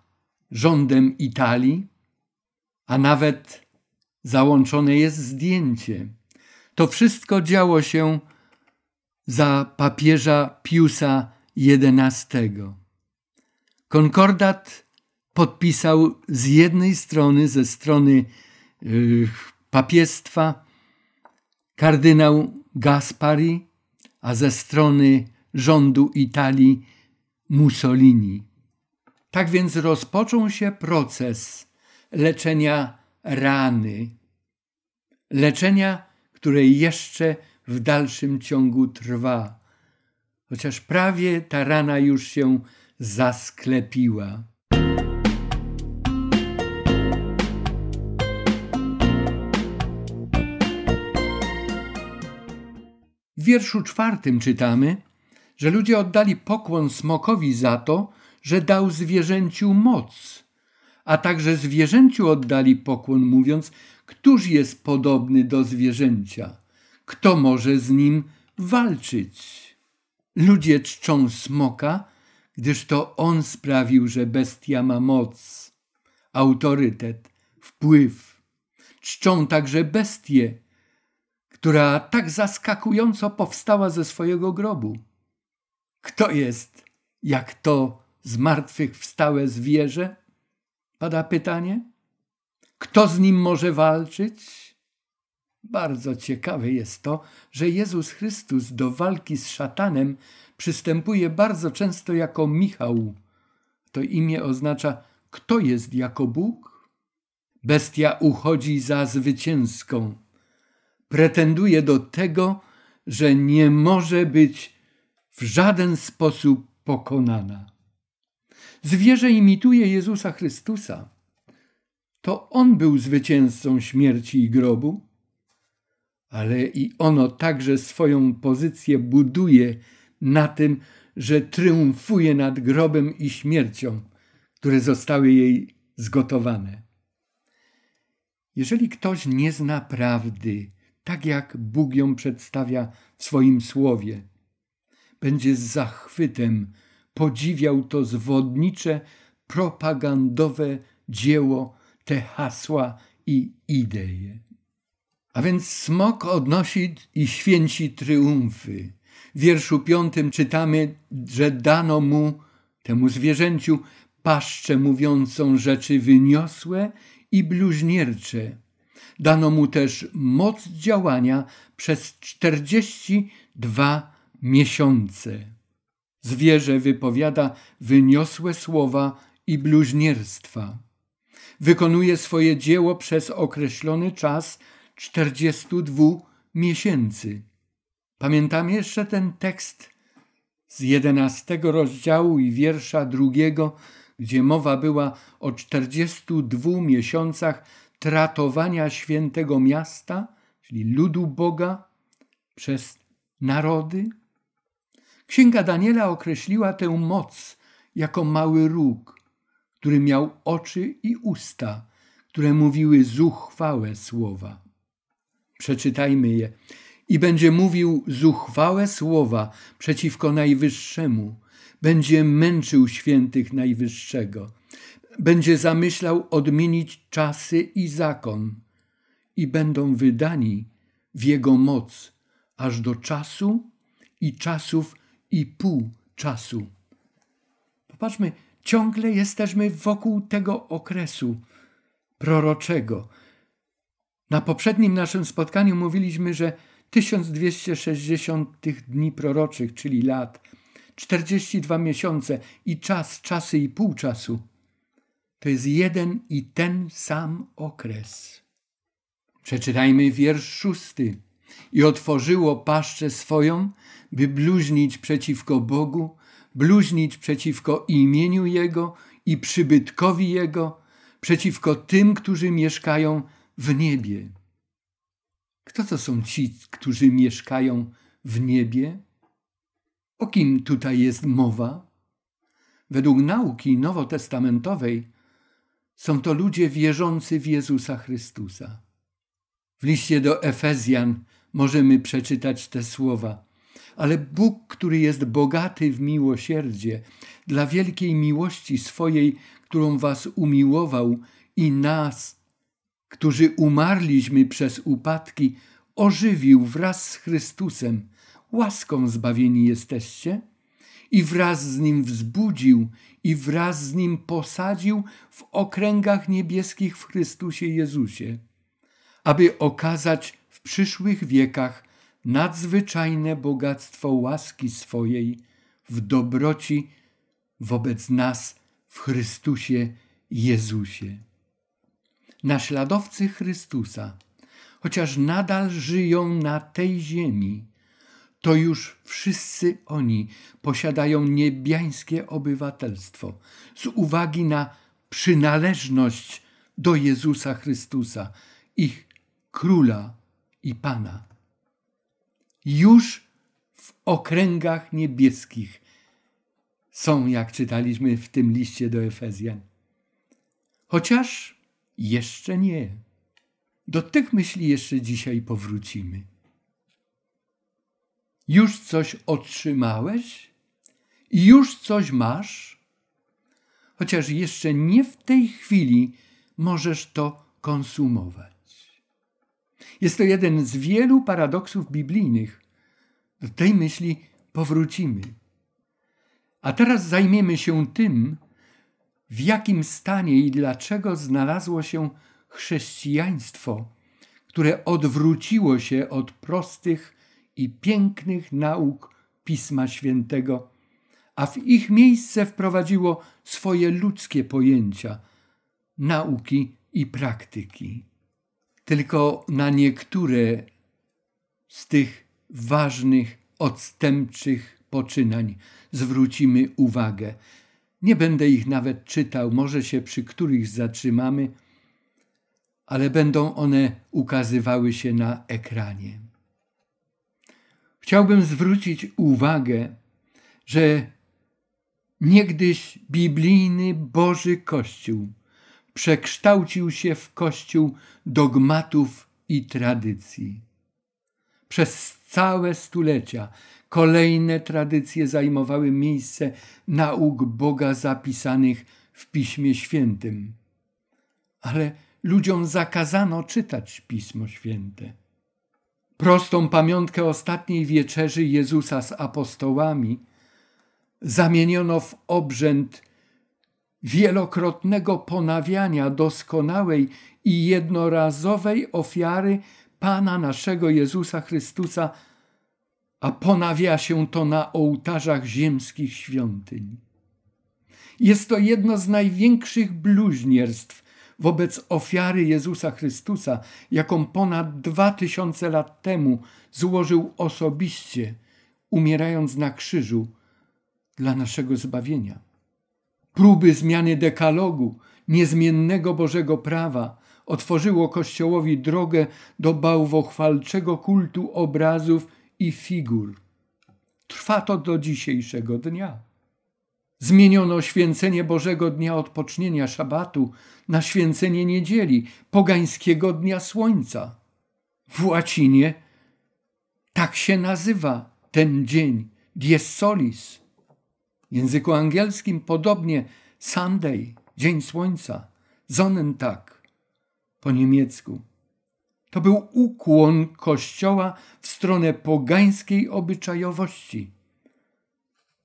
rządem Italii, a nawet załączone jest zdjęcie. To wszystko działo się za papieża Piusa XI. Konkordat podpisał z jednej strony, ze strony yy, papiestwa, kardynał Gaspari, a ze strony rządu Italii Mussolini. Tak więc rozpoczął się proces leczenia rany, leczenia, której jeszcze nie w dalszym ciągu trwa, chociaż prawie ta rana już się zasklepiła. W wierszu czwartym czytamy, że ludzie oddali pokłon smokowi za to, że dał zwierzęciu moc, a także zwierzęciu oddali pokłon, mówiąc, któż jest podobny do zwierzęcia – kto może z nim walczyć. Ludzie czczą smoka, gdyż to on sprawił, że bestia ma moc, autorytet, wpływ. Czczą także bestię, która tak zaskakująco powstała ze swojego grobu. Kto jest, jak to zmartwychwstałe zwierzę? Pada pytanie. Kto z nim może walczyć? Bardzo ciekawe jest to, że Jezus Chrystus do walki z szatanem przystępuje bardzo często jako Michał. To imię oznacza, kto jest jako Bóg? Bestia uchodzi za zwycięską. Pretenduje do tego, że nie może być w żaden sposób pokonana. Zwierzę imituje Jezusa Chrystusa. To on był zwycięzcą śmierci i grobu ale i ono także swoją pozycję buduje na tym, że triumfuje nad grobem i śmiercią, które zostały jej zgotowane. Jeżeli ktoś nie zna prawdy, tak jak Bóg ją przedstawia w swoim słowie, będzie z zachwytem podziwiał to zwodnicze, propagandowe dzieło, te hasła i idee. A więc smok odnosi i święci triumfy. W wierszu piątym czytamy, że dano mu, temu zwierzęciu, paszczę mówiącą rzeczy wyniosłe i bluźniercze. Dano mu też moc działania przez 42 miesiące. Zwierzę wypowiada wyniosłe słowa i bluźnierstwa. Wykonuje swoje dzieło przez określony czas – 42 miesięcy. Pamiętam jeszcze ten tekst z jedenastego rozdziału i wiersza drugiego, gdzie mowa była o 42 miesiącach tratowania świętego miasta, czyli ludu Boga, przez narody. Księga Daniela określiła tę moc jako mały róg, który miał oczy i usta, które mówiły zuchwałe słowa. Przeczytajmy je. I będzie mówił zuchwałe słowa przeciwko Najwyższemu. Będzie męczył świętych Najwyższego. Będzie zamyślał odmienić czasy i zakon. I będą wydani w jego moc aż do czasu i czasów i pół czasu. Popatrzmy, ciągle jesteśmy wokół tego okresu proroczego, na poprzednim naszym spotkaniu mówiliśmy, że 1260 tych dni proroczych, czyli lat, 42 miesiące i czas, czasy i pół czasu, to jest jeden i ten sam okres. Przeczytajmy wiersz szósty. I otworzyło paszczę swoją, by bluźnić przeciwko Bogu, bluźnić przeciwko imieniu Jego i przybytkowi Jego, przeciwko tym, którzy mieszkają w niebie. Kto to są ci, którzy mieszkają w niebie? O kim tutaj jest mowa? Według nauki nowotestamentowej są to ludzie wierzący w Jezusa Chrystusa. W liście do Efezjan możemy przeczytać te słowa. Ale Bóg, który jest bogaty w miłosierdzie, dla wielkiej miłości swojej, którą was umiłował i nas którzy umarliśmy przez upadki, ożywił wraz z Chrystusem, łaską zbawieni jesteście, i wraz z Nim wzbudził, i wraz z Nim posadził w okręgach niebieskich w Chrystusie Jezusie, aby okazać w przyszłych wiekach nadzwyczajne bogactwo łaski swojej w dobroci wobec nas w Chrystusie Jezusie naśladowcy Chrystusa, chociaż nadal żyją na tej ziemi, to już wszyscy oni posiadają niebiańskie obywatelstwo z uwagi na przynależność do Jezusa Chrystusa, ich króla i pana. Już w okręgach niebieskich są, jak czytaliśmy w tym liście do Efezjan. Chociaż jeszcze nie. Do tych myśli jeszcze dzisiaj powrócimy. Już coś otrzymałeś i już coś masz, chociaż jeszcze nie w tej chwili możesz to konsumować. Jest to jeden z wielu paradoksów biblijnych. Do tej myśli powrócimy. A teraz zajmiemy się tym, w jakim stanie i dlaczego znalazło się chrześcijaństwo, które odwróciło się od prostych i pięknych nauk Pisma Świętego, a w ich miejsce wprowadziło swoje ludzkie pojęcia, nauki i praktyki. Tylko na niektóre z tych ważnych, odstępczych poczynań zwrócimy uwagę. Nie będę ich nawet czytał, może się przy których zatrzymamy, ale będą one ukazywały się na ekranie. Chciałbym zwrócić uwagę, że niegdyś biblijny Boży Kościół przekształcił się w kościół dogmatów i tradycji. Przez całe stulecia Kolejne tradycje zajmowały miejsce nauk Boga zapisanych w Piśmie Świętym. Ale ludziom zakazano czytać Pismo Święte. Prostą pamiątkę ostatniej wieczerzy Jezusa z apostołami zamieniono w obrzęd wielokrotnego ponawiania doskonałej i jednorazowej ofiary Pana naszego Jezusa Chrystusa a ponawia się to na ołtarzach ziemskich świątyń. Jest to jedno z największych bluźnierstw wobec ofiary Jezusa Chrystusa, jaką ponad dwa tysiące lat temu złożył osobiście, umierając na krzyżu dla naszego zbawienia. Próby zmiany dekalogu, niezmiennego Bożego prawa, otworzyło Kościołowi drogę do bałwochwalczego kultu obrazów i figur. Trwa to do dzisiejszego dnia. Zmieniono święcenie Bożego Dnia Odpocznienia Szabatu na święcenie niedzieli, pogańskiego Dnia Słońca. W łacinie tak się nazywa ten dzień, dies solis. W języku angielskim podobnie Sunday, Dzień Słońca, Sonntag. po niemiecku. To był ukłon Kościoła w stronę pogańskiej obyczajowości,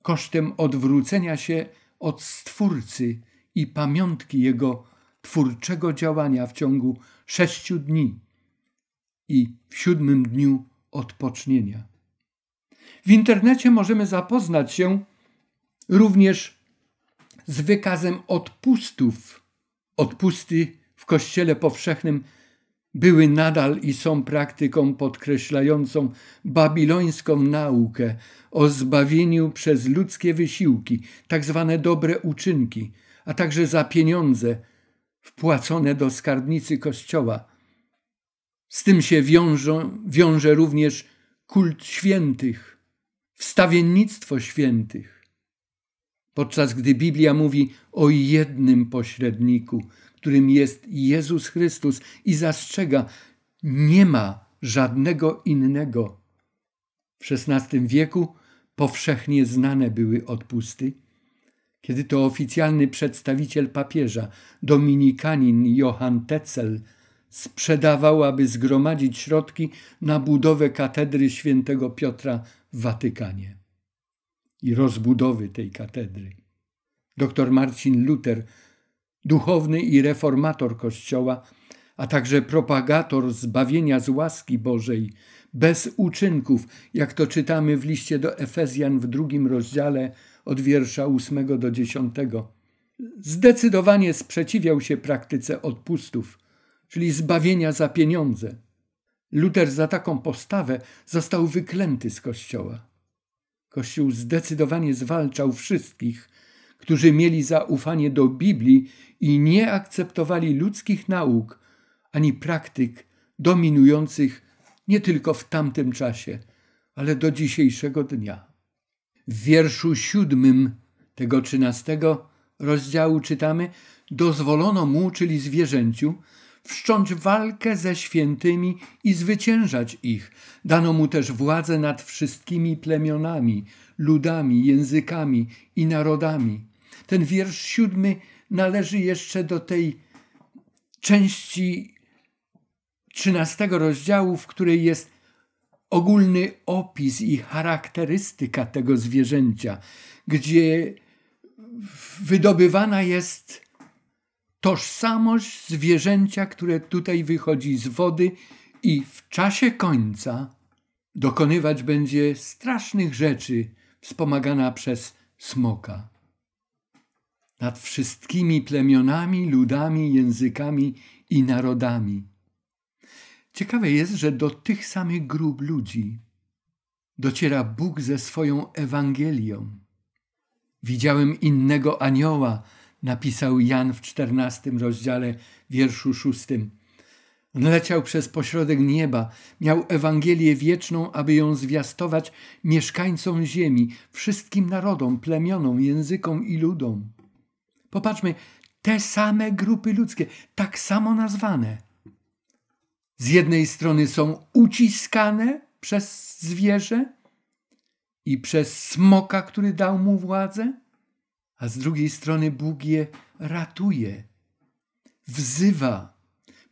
kosztem odwrócenia się od Stwórcy i pamiątki Jego twórczego działania w ciągu sześciu dni i w siódmym dniu odpocznienia. W internecie możemy zapoznać się również z wykazem odpustów. Odpusty w Kościele Powszechnym były nadal i są praktyką podkreślającą babilońską naukę o zbawieniu przez ludzkie wysiłki, tak zwane dobre uczynki, a także za pieniądze wpłacone do skarbnicy Kościoła. Z tym się wiążą, wiąże również kult świętych, wstawiennictwo świętych. Podczas gdy Biblia mówi o jednym pośredniku – którym jest Jezus Chrystus i zastrzega, nie ma żadnego innego. W XVI wieku powszechnie znane były odpusty, kiedy to oficjalny przedstawiciel papieża, dominikanin Johann Tetzel, sprzedawał, aby zgromadzić środki na budowę katedry świętego Piotra w Watykanie i rozbudowy tej katedry. Doktor Marcin Luther duchowny i reformator Kościoła, a także propagator zbawienia z łaski Bożej, bez uczynków, jak to czytamy w liście do Efezjan w drugim rozdziale od wiersza 8 do 10. Zdecydowanie sprzeciwiał się praktyce odpustów, czyli zbawienia za pieniądze. Luter za taką postawę został wyklęty z kościoła. Kościół zdecydowanie zwalczał wszystkich, którzy mieli zaufanie do Biblii i nie akceptowali ludzkich nauk ani praktyk dominujących nie tylko w tamtym czasie, ale do dzisiejszego dnia. W wierszu siódmym tego trzynastego rozdziału czytamy: Dozwolono mu, czyli zwierzęciu, wszcząć walkę ze świętymi i zwyciężać ich. Dano mu też władzę nad wszystkimi plemionami, ludami, językami i narodami. Ten wiersz siódmy należy jeszcze do tej części trzynastego rozdziału, w której jest ogólny opis i charakterystyka tego zwierzęcia, gdzie wydobywana jest tożsamość zwierzęcia, które tutaj wychodzi z wody i w czasie końca dokonywać będzie strasznych rzeczy, wspomagana przez smoka. Nad wszystkimi plemionami, ludami, językami i narodami. Ciekawe jest, że do tych samych grup ludzi dociera Bóg ze swoją Ewangelią. Widziałem innego anioła, napisał Jan w XIV rozdziale wierszu szóstym. On leciał przez pośrodek nieba, miał Ewangelię wieczną, aby ją zwiastować mieszkańcom ziemi, wszystkim narodom, plemionom, językom i ludom. Popatrzmy, te same grupy ludzkie, tak samo nazwane. Z jednej strony są uciskane przez zwierzę i przez smoka, który dał mu władzę, a z drugiej strony Bóg je ratuje, wzywa.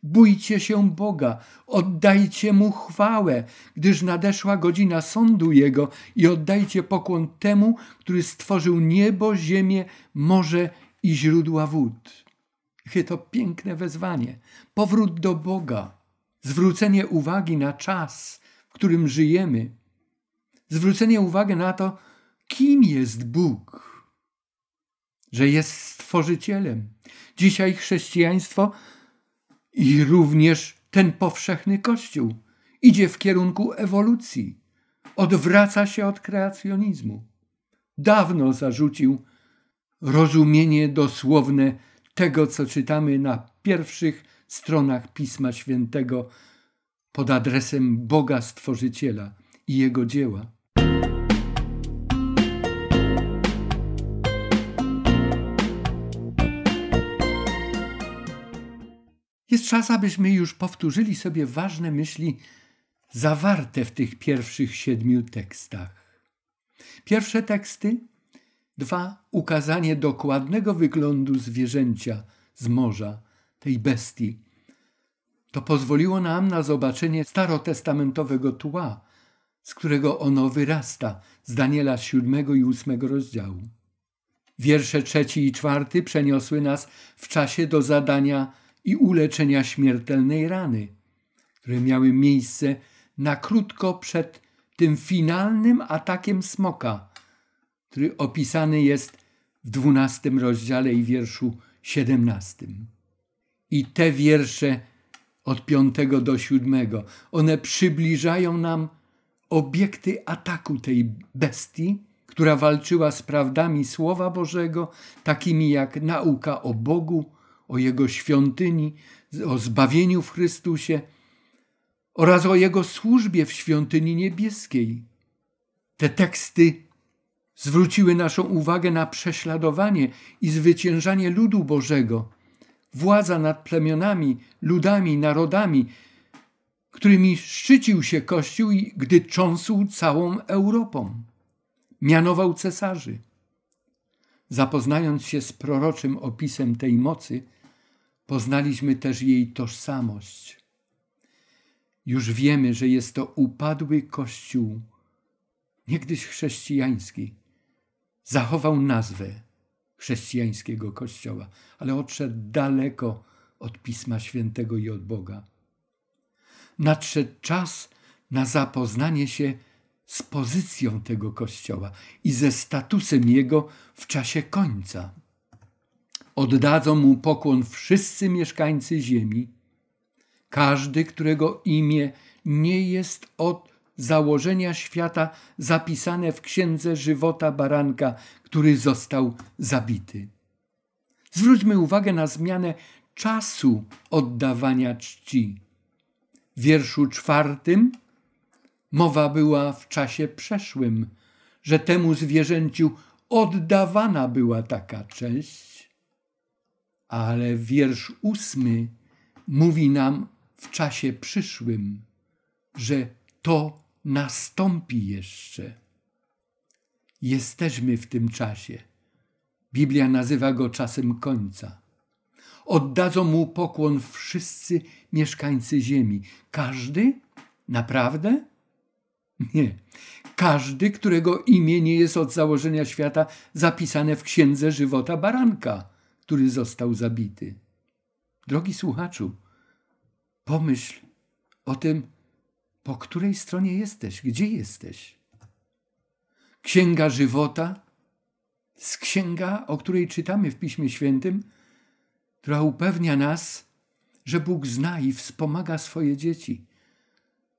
Bójcie się Boga, oddajcie Mu chwałę, gdyż nadeszła godzina sądu Jego i oddajcie pokłon temu, który stworzył niebo, ziemię, morze i źródła wód. Chyto to piękne wezwanie, powrót do Boga, zwrócenie uwagi na czas, w którym żyjemy, zwrócenie uwagi na to, kim jest Bóg że jest stworzycielem. Dzisiaj chrześcijaństwo i również ten powszechny Kościół idzie w kierunku ewolucji, odwraca się od kreacjonizmu. Dawno zarzucił rozumienie dosłowne tego, co czytamy na pierwszych stronach Pisma Świętego pod adresem Boga Stworzyciela i Jego dzieła. Jest czas, abyśmy już powtórzyli sobie ważne myśli zawarte w tych pierwszych siedmiu tekstach. Pierwsze teksty. Dwa. Ukazanie dokładnego wyglądu zwierzęcia z morza, tej bestii. To pozwoliło nam na zobaczenie starotestamentowego tła, z którego ono wyrasta, z Daniela 7 i 8 rozdziału. Wiersze trzeci i czwarty przeniosły nas w czasie do zadania i uleczenia śmiertelnej rany, które miały miejsce na krótko przed tym finalnym atakiem smoka, który opisany jest w dwunastym rozdziale i wierszu siedemnastym. I te wiersze od piątego do siódmego, one przybliżają nam obiekty ataku tej bestii, która walczyła z prawdami Słowa Bożego, takimi jak nauka o Bogu, o Jego świątyni, o zbawieniu w Chrystusie oraz o Jego służbie w świątyni niebieskiej. Te teksty zwróciły naszą uwagę na prześladowanie i zwyciężanie ludu Bożego, władza nad plemionami, ludami, narodami, którymi szczycił się Kościół, gdy cząsł całą Europą. Mianował cesarzy. Zapoznając się z proroczym opisem tej mocy, Poznaliśmy też jej tożsamość. Już wiemy, że jest to upadły kościół, niegdyś chrześcijański. Zachował nazwę chrześcijańskiego kościoła, ale odszedł daleko od Pisma Świętego i od Boga. Nadszedł czas na zapoznanie się z pozycją tego kościoła i ze statusem jego w czasie końca. Oddadzą mu pokłon wszyscy mieszkańcy ziemi, każdy, którego imię nie jest od założenia świata zapisane w księdze żywota baranka, który został zabity. Zwróćmy uwagę na zmianę czasu oddawania czci. W wierszu czwartym mowa była w czasie przeszłym, że temu zwierzęciu oddawana była taka cześć ale wiersz ósmy mówi nam w czasie przyszłym, że to nastąpi jeszcze. Jesteśmy w tym czasie. Biblia nazywa go czasem końca. Oddadzą mu pokłon wszyscy mieszkańcy ziemi. Każdy? Naprawdę? Nie. Każdy, którego imię nie jest od założenia świata zapisane w księdze żywota baranka który został zabity. Drogi słuchaczu, pomyśl o tym, po której stronie jesteś, gdzie jesteś. Księga żywota, z księga, o której czytamy w Piśmie Świętym, która upewnia nas, że Bóg zna i wspomaga swoje dzieci.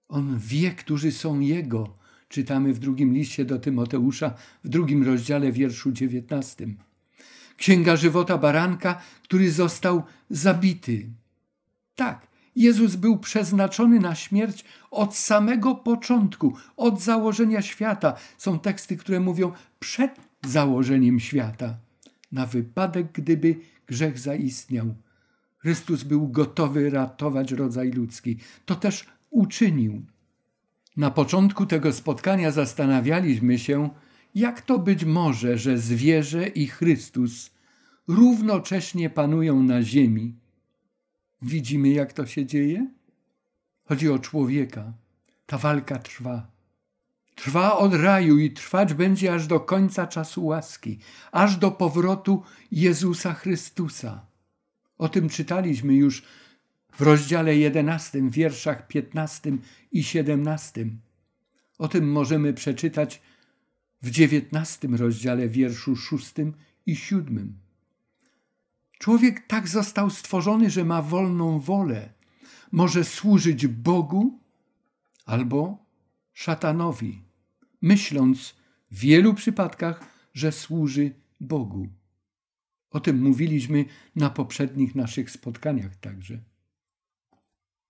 On wie, którzy są Jego. Czytamy w drugim liście do Tymoteusza, w drugim rozdziale wierszu dziewiętnastym. Księga żywota baranka, który został zabity. Tak, Jezus był przeznaczony na śmierć od samego początku, od założenia świata. Są teksty, które mówią przed założeniem świata, na wypadek, gdyby grzech zaistniał. Chrystus był gotowy ratować rodzaj ludzki. To też uczynił. Na początku tego spotkania zastanawialiśmy się, jak to być może, że zwierzę i Chrystus równocześnie panują na ziemi? Widzimy, jak to się dzieje? Chodzi o człowieka. Ta walka trwa. Trwa od raju i trwać będzie aż do końca czasu łaski, aż do powrotu Jezusa Chrystusa. O tym czytaliśmy już w rozdziale 11, wierszach 15 i 17. O tym możemy przeczytać w dziewiętnastym rozdziale wierszu szóstym i siódmym. Człowiek tak został stworzony, że ma wolną wolę. Może służyć Bogu albo szatanowi, myśląc w wielu przypadkach, że służy Bogu. O tym mówiliśmy na poprzednich naszych spotkaniach także.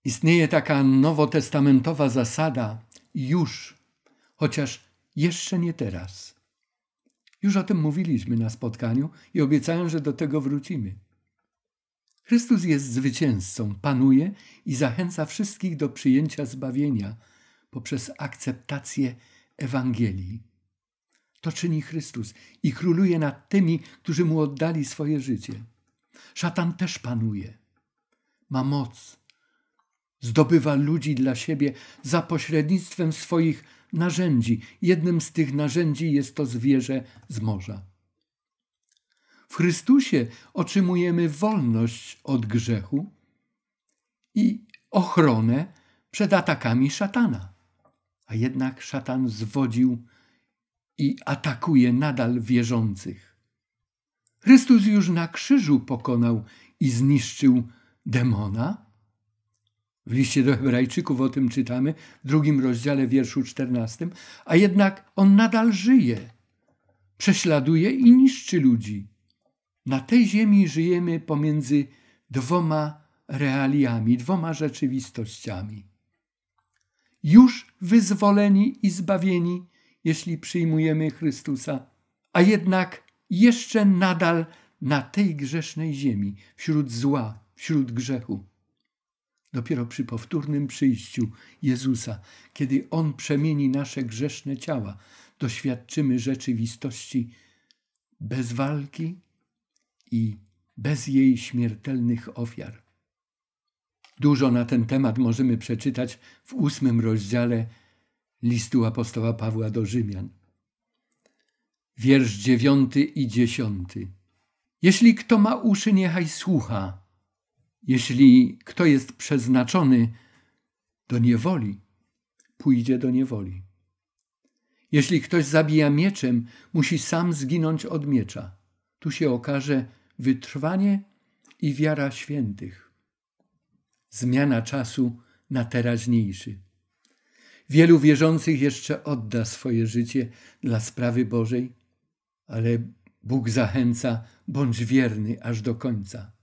Istnieje taka nowotestamentowa zasada już, chociaż jeszcze nie teraz. Już o tym mówiliśmy na spotkaniu i obiecałem, że do tego wrócimy. Chrystus jest zwycięzcą, panuje i zachęca wszystkich do przyjęcia zbawienia poprzez akceptację Ewangelii. To czyni Chrystus i króluje nad tymi, którzy mu oddali swoje życie. Szatan też panuje. Ma moc. Zdobywa ludzi dla siebie za pośrednictwem swoich narzędzi. Jednym z tych narzędzi jest to zwierzę z morza. W Chrystusie otrzymujemy wolność od grzechu i ochronę przed atakami szatana. A jednak szatan zwodził i atakuje nadal wierzących. Chrystus już na krzyżu pokonał i zniszczył demona w liście do Hebrajczyków o tym czytamy w drugim rozdziale wierszu 14, a jednak on nadal żyje, prześladuje i niszczy ludzi. Na tej ziemi żyjemy pomiędzy dwoma realiami, dwoma rzeczywistościami. Już wyzwoleni i zbawieni, jeśli przyjmujemy Chrystusa, a jednak jeszcze nadal na tej grzesznej ziemi, wśród zła, wśród grzechu dopiero przy powtórnym przyjściu Jezusa, kiedy On przemieni nasze grzeszne ciała, doświadczymy rzeczywistości bez walki i bez jej śmiertelnych ofiar. Dużo na ten temat możemy przeczytać w ósmym rozdziale listu apostoła Pawła do Rzymian. Wiersz dziewiąty i dziesiąty. Jeśli kto ma uszy, niechaj słucha, jeśli kto jest przeznaczony do niewoli, pójdzie do niewoli. Jeśli ktoś zabija mieczem, musi sam zginąć od miecza. Tu się okaże wytrwanie i wiara świętych. Zmiana czasu na teraźniejszy. Wielu wierzących jeszcze odda swoje życie dla sprawy Bożej, ale Bóg zachęca: bądź wierny aż do końca.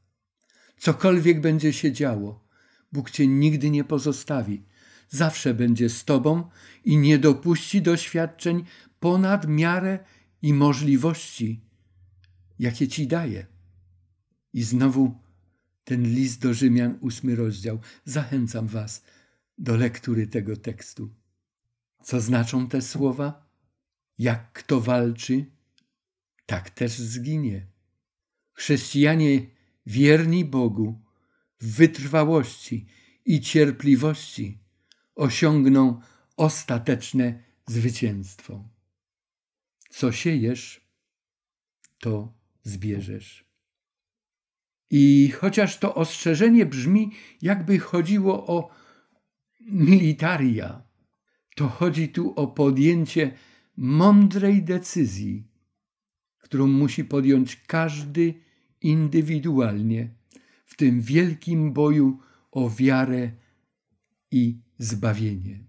Cokolwiek będzie się działo, Bóg cię nigdy nie pozostawi. Zawsze będzie z tobą i nie dopuści doświadczeń ponad miarę i możliwości, jakie ci daje. I znowu ten list do Rzymian, ósmy rozdział. Zachęcam was do lektury tego tekstu. Co znaczą te słowa? Jak kto walczy, tak też zginie. Chrześcijanie wierni Bogu, w wytrwałości i cierpliwości osiągną ostateczne zwycięstwo. Co siejesz, to zbierzesz. I chociaż to ostrzeżenie brzmi, jakby chodziło o militaria, to chodzi tu o podjęcie mądrej decyzji, którą musi podjąć każdy indywidualnie w tym wielkim boju o wiarę i zbawienie.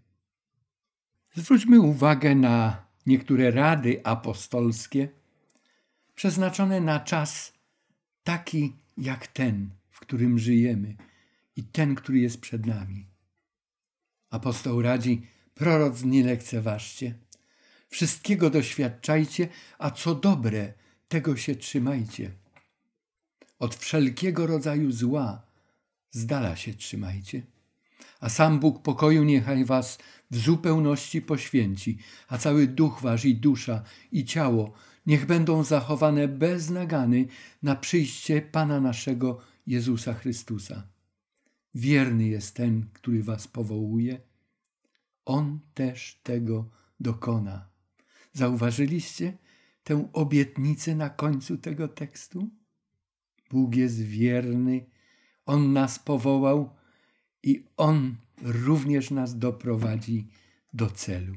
Zwróćmy uwagę na niektóre rady apostolskie przeznaczone na czas taki jak ten, w którym żyjemy i ten, który jest przed nami. Apostoł radzi: proroc nie lekceważcie, wszystkiego doświadczajcie, a co dobre, tego się trzymajcie od wszelkiego rodzaju zła. Z dala się trzymajcie. A sam Bóg pokoju niechaj was w zupełności poświęci, a cały duch wasz i dusza i ciało niech będą zachowane bez nagany na przyjście Pana naszego Jezusa Chrystusa. Wierny jest ten, który was powołuje. On też tego dokona. Zauważyliście tę obietnicę na końcu tego tekstu? Bóg jest wierny, On nas powołał i On również nas doprowadzi do celu.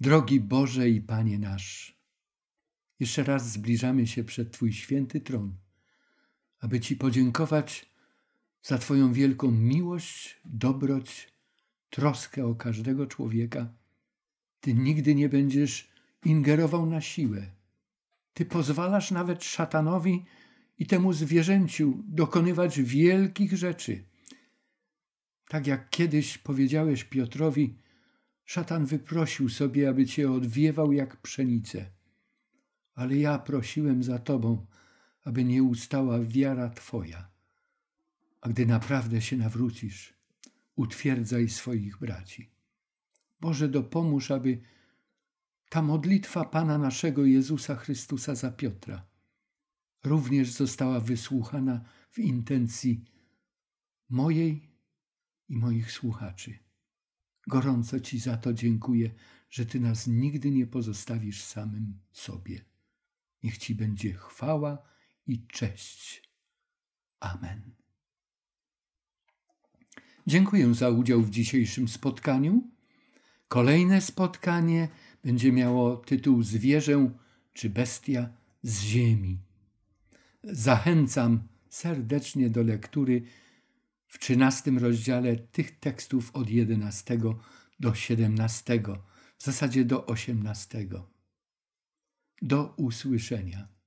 Drogi Boże i Panie nasz, jeszcze raz zbliżamy się przed Twój święty tron, aby Ci podziękować za Twoją wielką miłość, dobroć, troskę o każdego człowieka. Ty nigdy nie będziesz ingerował na siłę. Ty pozwalasz nawet szatanowi i temu zwierzęciu dokonywać wielkich rzeczy. Tak jak kiedyś powiedziałeś Piotrowi, szatan wyprosił sobie, aby cię odwiewał jak pszenicę. Ale ja prosiłem za tobą, aby nie ustała wiara twoja. A gdy naprawdę się nawrócisz, utwierdzaj swoich braci. Boże, dopomóż, aby ta modlitwa Pana naszego Jezusa Chrystusa za Piotra również została wysłuchana w intencji mojej i moich słuchaczy. Gorąco Ci za to dziękuję, że Ty nas nigdy nie pozostawisz samym sobie. Niech Ci będzie chwała i cześć. Amen. Dziękuję za udział w dzisiejszym spotkaniu. Kolejne spotkanie będzie miało tytuł Zwierzę czy bestia z ziemi. Zachęcam serdecznie do lektury w XIII rozdziale tych tekstów od 11 do 17, w zasadzie do 18. Do usłyszenia.